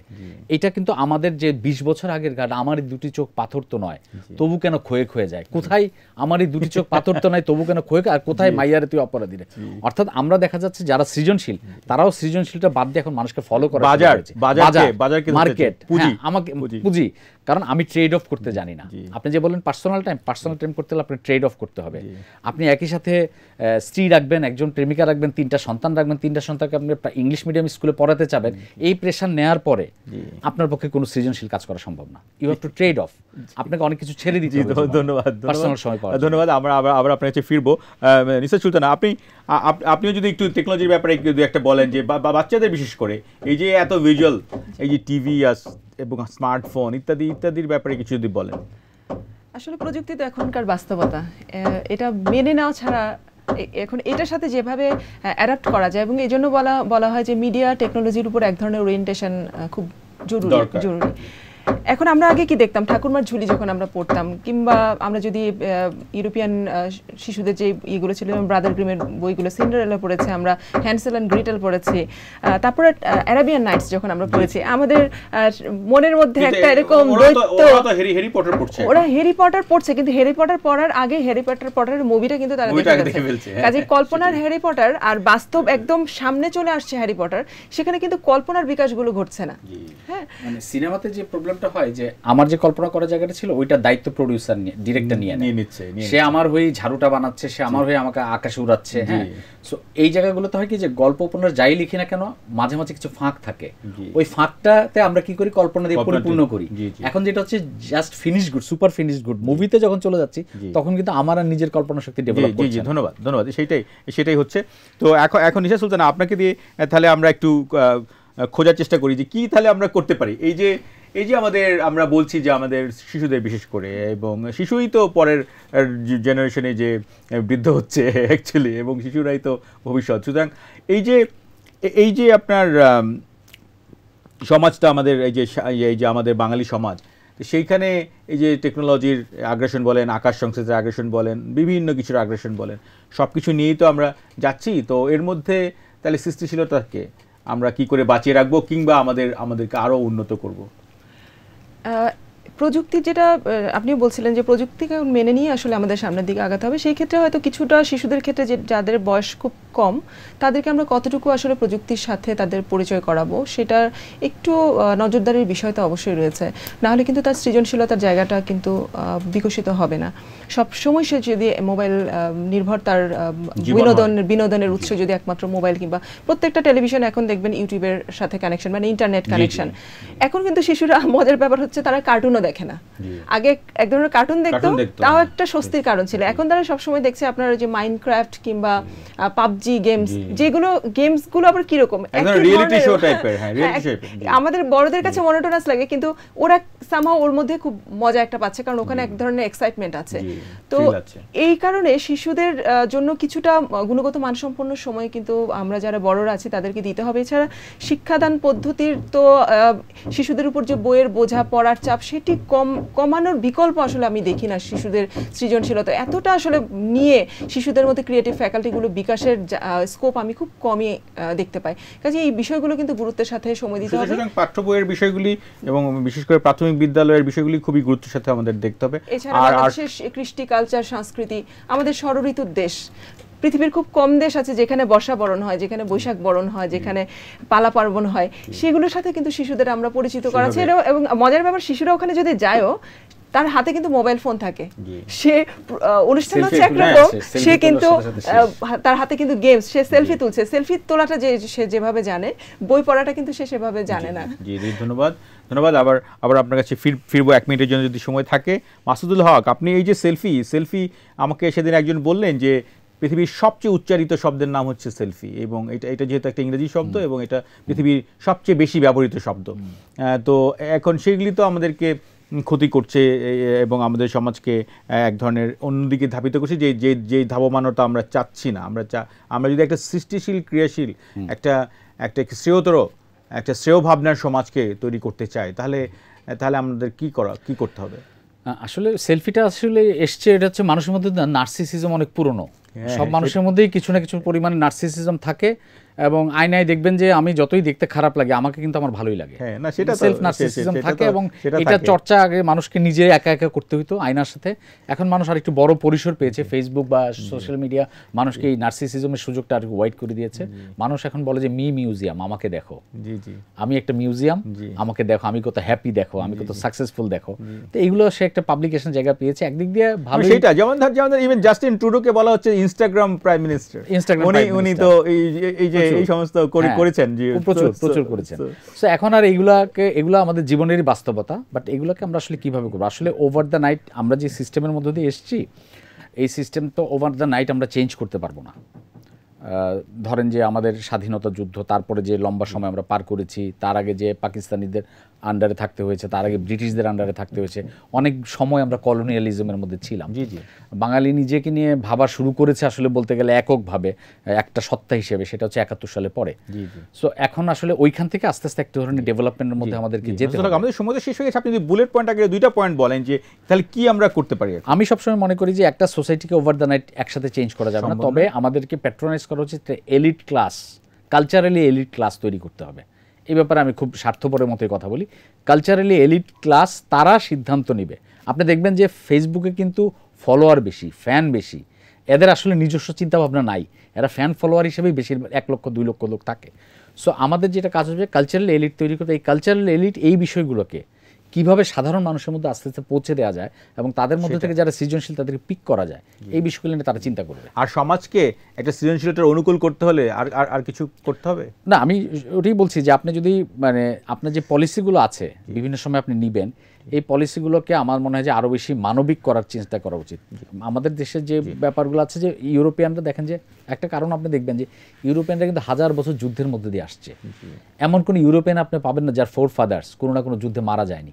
এটা কিন্তু আমাদের যে ২০ বছর আগের গান আমার দুটি চোখ পাথর তো নয় তবু কেন ক্ষয়ে ক্ষয়ে যায় কোথায় আমার এই দুটি চোখ পাথর তো নয় তবু কেন ক্ষয়ে আর কোথায় মাইয়ারে তুই অপরাধীরে অর্থাৎ আমরা দেখা যাচ্ছে যারা সৃজনশীল তারাও সৃজনশীলটা বাদ দিয়ে এখন মানুষকে ফলো করে বাজার বাজার মার্কেট হ্যাঁ, আমাকে পুঁজি কারণ আমি ট্রেড অফ করতে জানি না আপনি যে বলেন পার্সোনাল টাইম পার্সোনাল টাইম করতে হলে আপনি ট্রেড অফ করতে হবে আপনি একই সাথে স্ত্রী রাখবেন একজন প্রেমিকা রাখবেন তিনটা সন্তান রাখবেন তিনটা সন্তানকে আপনি ইংলিশ মিডিয়াম স্কুলে পড়াতে চাবেন এই প্রেশার নেওয়ার পরে আপনার পক্ষে কোনো সৃজনশীল কাজ করা সম্ভব না you have to trade off আপনাকে অনেক কিছু ছেড়ে দিতে ধন্যবাদ পার্সোনাল সময় পাওয়া ধন্যবাদ আমরা আবার আবার আপনার কাছে ফিরবো চলতে না আপনি আপনিও যদি একটু টেকনোলজির ব্যাপারে দু একটা বলেন যে বাচ্চাদের বিশেষ করে এই যে এত ভিজুয়াল এই যে টিভি আর এবং স্মার্টফোন ইত্যাদি ইত্যাদির ব্যাপারে কিছু যদি বলেন আসলে প্রযুক্তি তো এখনকার বাস্তবতা এটা মেনে নেওয়া ছাড়া এখন এটার সাথে যেভাবে অ্যাডাপ্ট করা যায় এবং এই জন্য বলা বলা হয় যে মিডিয়া টেকনোলজির উপর এক ধরনের ওরিয়েন্টেশন খুব জরুরি জরুরি এখন আমরা আগে কি দেখতাম ঠাকুরমার ঝুলি যখন আমরা পড়তাম কিংবা আমরা যদি ইউরোপিয়ান শিশুদের যে ইয়েগুলো ছিল ব্রাদার গ্রিমের বইগুলো সিন্ডারেলা পড়েছে আমরা হ্যান্ডসেল অ্যান্ড গ্রিটেল পড়েছি তারপরে অ্যারাবিয়ান নাইটস যখন আমরা পড়েছি আমাদের মনের মধ্যে একটা এরকম ওরা হেরি পটার পড়ছে কিন্তু হেরি পটার পড়ার আগে হেরি পটার পটারের মুভিটা কিন্তু তারা হ্যাঁ, কাজে হ্যাঁ, কল্পনার হ্যারি পটার আর বাস্তব একদম সামনে চলে আসছে হ্যারি পটার সেখানে কিন্তু কল্পনার বিকাশগুলো ঘটছে না হ্যাঁ মানে সিনেমাতে যে প্রবলেম প্রবলেমটা হয় যে আমার যে কল্পনা করার জায়গাটা ছিল ওইটা দায়িত্ব প্রডিউসার নিয়ে ডিরেক্টর নিয়ে নিয়ে নিচ্ছে সে আমার হয়ে ঝাড়ুটা বানাচ্ছে সে আমার হয়ে আমাকে আকাশে উড়াচ্ছে হ্যাঁ সো এই জায়গাগুলোতে হয় কি যে গল্প উপন্যাস যাই লিখি না কেন মাঝে মাঝে কিছু ফাঁক থাকে ওই ফাঁকটাতে আমরা কি করি কল্পনা দিয়ে পরিপূর্ণ করি এখন যেটা হচ্ছে just finish good super finish good মুভিতে যখন চলে যাচ্ছি তখন কিন্তু আমার আর নিজের কল্পনা শক্তি ডেভেলপ জি জি ধন্যবাদ ধন্যবাদ সেটাই সেটাই হচ্ছে তো এখন এখন নিশা সুলতানা আপনাকে দিয়ে তাহলে আমরা একটু খোঁজার চেষ্টা করি যে কি তাহলে আমরা করতে পারি এই যে এই যে আমাদের আমরা বলছি যে আমাদের শিশুদের বিশেষ করে এবং শিশুই তো পরের জেনারেশনে যে বৃদ্ধ হচ্ছে অ্যাকচুয়ালি এবং শিশুরাই তো ভবিষ্যৎ সুতরাং এই যে এই যে আপনার সমাজটা আমাদের এই যে এই যে আমাদের বাঙালি সমাজ সেইখানে এই যে টেকনোলজির আগ্রাসন বলেন আকাশ সংশ্লেষের আগ্রাসন বলেন বিভিন্ন কিছুর আগ্রাসন বলেন সব কিছু নিয়েই তো আমরা যাচ্ছি তো এর মধ্যে তাহলে সৃষ্টিশীলতাকে আমরা কি করে বাঁচিয়ে রাখবো কিংবা আমাদের আমাদেরকে আরও উন্নত করব Uh, প্রযুক্তি যেটা আপনি বলছিলেন যে প্রযুক্তিকে মেনে নিয়ে আসলে আমাদের সামনের দিকে আগাতে হবে সেই ক্ষেত্রে হয়তো কিছুটা শিশুদের ক্ষেত্রে যে যাদের বয়স খুব কম তাদেরকে আমরা কতটুকু আসলে প্রযুক্তির সাথে তাদের পরিচয় করাবো সেটার একটু নজরদারির বিষয় তো অবশ্যই রয়েছে নাহলে কিন্তু তার সৃজনশীলতার জায়গাটা কিন্তু বিকশিত হবে না সব সময় সে যদি মোবাইল নির্ভর তার বিনোদন বিনোদনের উৎস যদি একমাত্র মোবাইল কিংবা প্রত্যেকটা টেলিভিশন এখন দেখবেন ইউটিউবের সাথে কানেকশন মানে ইন্টারনেট কানেকশন এখন কিন্তু শিশুরা মজার ব্যাপার হচ্ছে তারা কার্টুনও দেখে না আগে এক ধরনের কার্টুন দেখতো তাও হ্যাঁ। একটা স্বস্তির কারণ ছিল এখন তারা সবসময় দেখছে আপনার যে মাইনক্রাফট কিংবা পাবজি গেমস যেগুলো গেমস গুলো আবার কিরকম হ্যাঁ, হ্যাঁ, আমাদের বড়দের কাছে মনোটোনাস লাগে কিন্তু ওরা সামহ ওর মধ্যে খুব মজা একটা পাচ্ছে কারণ ওখানে এক ধরনের এক্সাইটমেন্ট আছে তো এই কারণে শিশুদের জন্য কিছুটা গুণগত মানসম্পন্ন সময় কিন্তু আমরা যারা বড়রা আছি তাদেরকে দিতে হবে এছাড়া শিক্ষাদান পদ্ধতির তো শিশুদের উপর যে বইয়ের বোঝা পড়ার চাপ সেটি কম কমানোর বিকল্প আসলে আমি দেখি না শিশুদের সৃজনশীলতা এতটা আসলে নিয়ে শিশুদের মধ্যে ক্রিয়েটিভ ফ্যাকাল্টিগুলো বিকাশের স্কোপ আমি খুব কমই দেখতে পাই কাজে এই বিষয়গুলো কিন্তু গুরুত্বের সাথে সময় দিতে হবে পাঠ্য বইয়ের বিষয়গুলি এবং বিশেষ করে প্রাথমিক বিদ্যালয়ের বিষয়গুলি খুবই গুরুত্বের সাথে আমাদের দেখতে হবে আর কৃষ্টি কালচার সংস্কৃতি আমাদের ষড়ঋতুর দেশ পৃথিবীর খুব কম দেশ আছে যেখানে বর্ষা বরণ হয় যেখানে বৈশাখ বরণ হয় যেখানে পালা পার্বণ হয় সেগুলোর সাথে কিন্তু শিশুদের আমরা পরিচিত করাচ্ছি এবং মজার ব্যাপার শিশুরা ওখানে যদি যায়ও তার হাতে কিন্তু মোবাইল ফোন থাকে সে অনুষ্ঠান হচ্ছে একরকম সে কিন্তু তার হাতে কিন্তু গেমস সে সেলফি তুলছে সেলফি তোলাটা যে সে যেভাবে জানে বই পড়াটা কিন্তু সে সেভাবে জানে না জি জি ধন্যবাদ ধন্যবাদ আবার আবার আপনার কাছে ফির ফিরবো এক মিনিটের জন্য যদি সময় থাকে মাসুদুল হক আপনি এই যে সেলফি সেলফি আমাকে সেদিন একজন বললেন যে পৃথিবীর সবচেয়ে উচ্চারিত শব্দের নাম হচ্ছে সেলফি এবং এটা এটা যেহেতু একটা ইংরেজি শব্দ এবং এটা পৃথিবীর সবচেয়ে বেশি ব্যবহৃত শব্দ তো এখন সেগুলি তো আমাদেরকে ক্ষতি করছে এবং আমাদের সমাজকে এক ধরনের অন্যদিকে ধাবিত করছে যে যে যে ধাবমানতা আমরা চাচ্ছি না আমরা চা আমরা যদি একটা সৃষ্টিশীল ক্রিয়াশীল একটা একটা শ্রেয়তর একটা শ্রেয় ভাবনার সমাজকে তৈরি করতে চাই তাহলে তাহলে আমাদের কি করা কি করতে হবে আসলে সেলফিটা আসলে এসছে এটা হচ্ছে মানুষের মধ্যে নার্সিসিজম অনেক পুরনো সব হ্যাঁ, মানুষের মধ্যেই কিছু না কিছু পরিমাণে নার্সিসিজম থাকে এবং আয়নায় দেখবেন যে আমি যতই দেখতে খারাপ লাগে আমাকে কিন্তু আমার ভালোই লাগে হ্যাঁ, থাকে এবং এটা চর্চা আগে মানুষকে নিজে একা একা করতে হইতো আয়নার সাথে এখন মানুষ আর একটু বড় পরিসর পেয়েছে ফেসবুক বা সোশ্যাল মিডিয়া মানুষকে এই নার্সিসিজমের সুযোগটা আর ওয়াইড করে দিয়েছে মানুষ এখন বলে যে মি মিউজিয়াম আমাকে দেখো আমি একটা মিউজিয়াম আমাকে দেখো আমি কত হ্যাপি দেখো আমি কত সাকসেসফুল দেখো তো এইগুলো সে একটা পাবলিকেশন জায়গা পেয়েছে একদিক দিয়ে ভালো সেটা যেমন ধর যেমন ইভেন জাস্টিন টুডুকে বলা হচ্ছে ইনস্টাগ্রাম প্রাইম মিনিস্টার ইনস্টাগ্রাম উনি তো এই যে এই সমস্ত হ্যাঁ, করেছেন প্রচুর প্রচুর করেছেন তো এখন আর এগুলাকে এগুলো আমাদের জীবনেরই বাস্তবতা বাট এগুলোকে আমরা আসলে কিভাবে করবো আসলে ওভার দ্য নাইট আমরা যে সিস্টেমের মধ্যে দিয়ে এসেছি এই সিস্টেম তো ওভার দ্য নাইট আমরা চেঞ্জ করতে পারবো না ধরেন যে আমাদের স্বাধীনতা যুদ্ধ তারপরে যে লম্বা সময় আমরা পার করেছি তার আগে যে পাকিস্তানিদের আন্ডারে থাকতে হয়েছে তার আগে ব্রিটিশদের আন্ডারে থাকতে হয়েছে অনেক সময় আমরা কলোনিয়ালিজমের মধ্যে ছিলাম জি জি বাঙালি নিজেকে নিয়ে ভাবা শুরু করেছে আসলে বলতে গেলে এককভাবে একটা সত্তা হিসেবে সেটা হচ্ছে একাত্তর সালে পরে সো এখন আসলে ওইখান থেকে আস্তে আস্তে এক ধরনের ডেভেলপমেন্টের মধ্যে আমাদেরকে যেতে হবে আমাদের সময় শেষ হয়ে গেছে আপনি যদি বুলেট পয়েন্ট আগে দুইটা পয়েন্ট বলেন যে তাহলে কি আমরা করতে পারি আমি সবসময় মনে করি যে একটা সোসাইটিকে ওভার দ্য নাইট একসাথে চেঞ্জ করা যাবে না তবে আমাদেরকে প্যাট্রোনাইজ করা চলচ্চিত্রে elite class culturally elite class তৈরি করতে হবে এই ব্যাপারে আমি খুব স্বার্থপরের মতোই কথা বলি কালচারালি এলিট ক্লাস তারা সিদ্ধান্ত নেবে আপনি দেখবেন যে ফেসবুকে কিন্তু ফলোয়ার বেশি ফ্যান বেশি এদের আসলে নিজস্ব চিন্তাভাবনা নাই এরা ফ্যান ফলোয়ার হিসেবেই বেশিরভাগ এক লক্ষ দুই লক্ষ লোক থাকে সো আমাদের যেটা কাজ হচ্ছে কালচারাল এলিট তৈরি করতে এই কালচারাল এলিট এই বিষয়গুলোকে কিভাবে সাধারণ মানুষের মধ্যে আস্তে আস্তে পৌঁছে দেওয়া যায় এবং তাদের মধ্যে থেকে যারা সৃজনশীল তাদেরকে পিক করা যায় এই বিষয়গুলো নিয়ে তারা চিন্তা করবে আর সমাজকে একটা সৃজনশীলতার অনুকূল করতে হলে আর আর কিছু করতে হবে না আমি ওটাই বলছি যে আপনি যদি মানে আপনার যে পলিসিগুলো আছে বিভিন্ন সময় আপনি নেবেন এই পলিসিগুলোকে আমার মনে হয় যে আরও বেশি মানবিক করার চিন্তা করা উচিত আমাদের দেশের যে ব্যাপারগুলো আছে যে ইউরোপিয়ানরা দেখেন যে একটা কারণ আপনি দেখবেন যে ইউরোপিয়ানরা কিন্তু হাজার বছর যুদ্ধের মধ্যে দিয়ে আসছে এমন কোনো ইউরোপিয়ান আপনি পাবেন না যার ফোর ফাদার্স কোনো না কোনো যুদ্ধে মারা যায়নি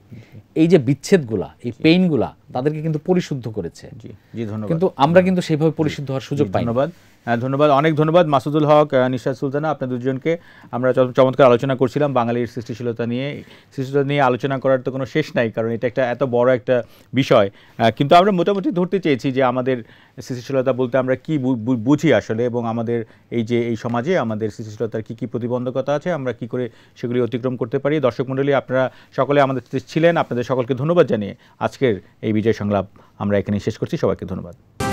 এই যে বিচ্ছেদগুলা এই পেইনগুলা তাদেরকে কিন্তু পরিশুদ্ধ করেছে জি জি ধন্যবাদ কিন্তু আমরা কিন্তু সেইভাবে পরিশুদ্ধ হওয়ার সুযোগ পাই ধন্যবাদ হ্যাঁ, ধন্যবাদ অনেক ধন্যবাদ মাসুদুল হক নিশাদ সুলতানা আপনার দুজনকে আমরা চমৎকার আলোচনা করছিলাম বাঙালির সৃষ্টিশীলতা নিয়ে সৃষ্টিশীলতা নিয়ে আলোচনা করার তো কোনো শেষ নাই কারণ এটা একটা এত বড় একটা বিষয় কিন্তু আমরা মোটামুটি ধরতে চেয়েছি যে আমাদের সৃষ্টিশীলতা বলতে আমরা কি বুঝি আসলে এবং আমাদের এই যে এই সমাজে আমাদের সৃষ্টিশীলতার কি কি প্রতিবন্ধকতা আছে আমরা কি করে সেগুলি অতিক্রম করতে পারি দর্শক মণ্ডলী আপনারা সকলে আমাদের ছিলেন আপনাদের সকলকে ধন্যবাদ জানিয়ে আজকের এই বিজয় সংলাপ আমরা এখানে শেষ করছি সবাইকে ধন্যবাদ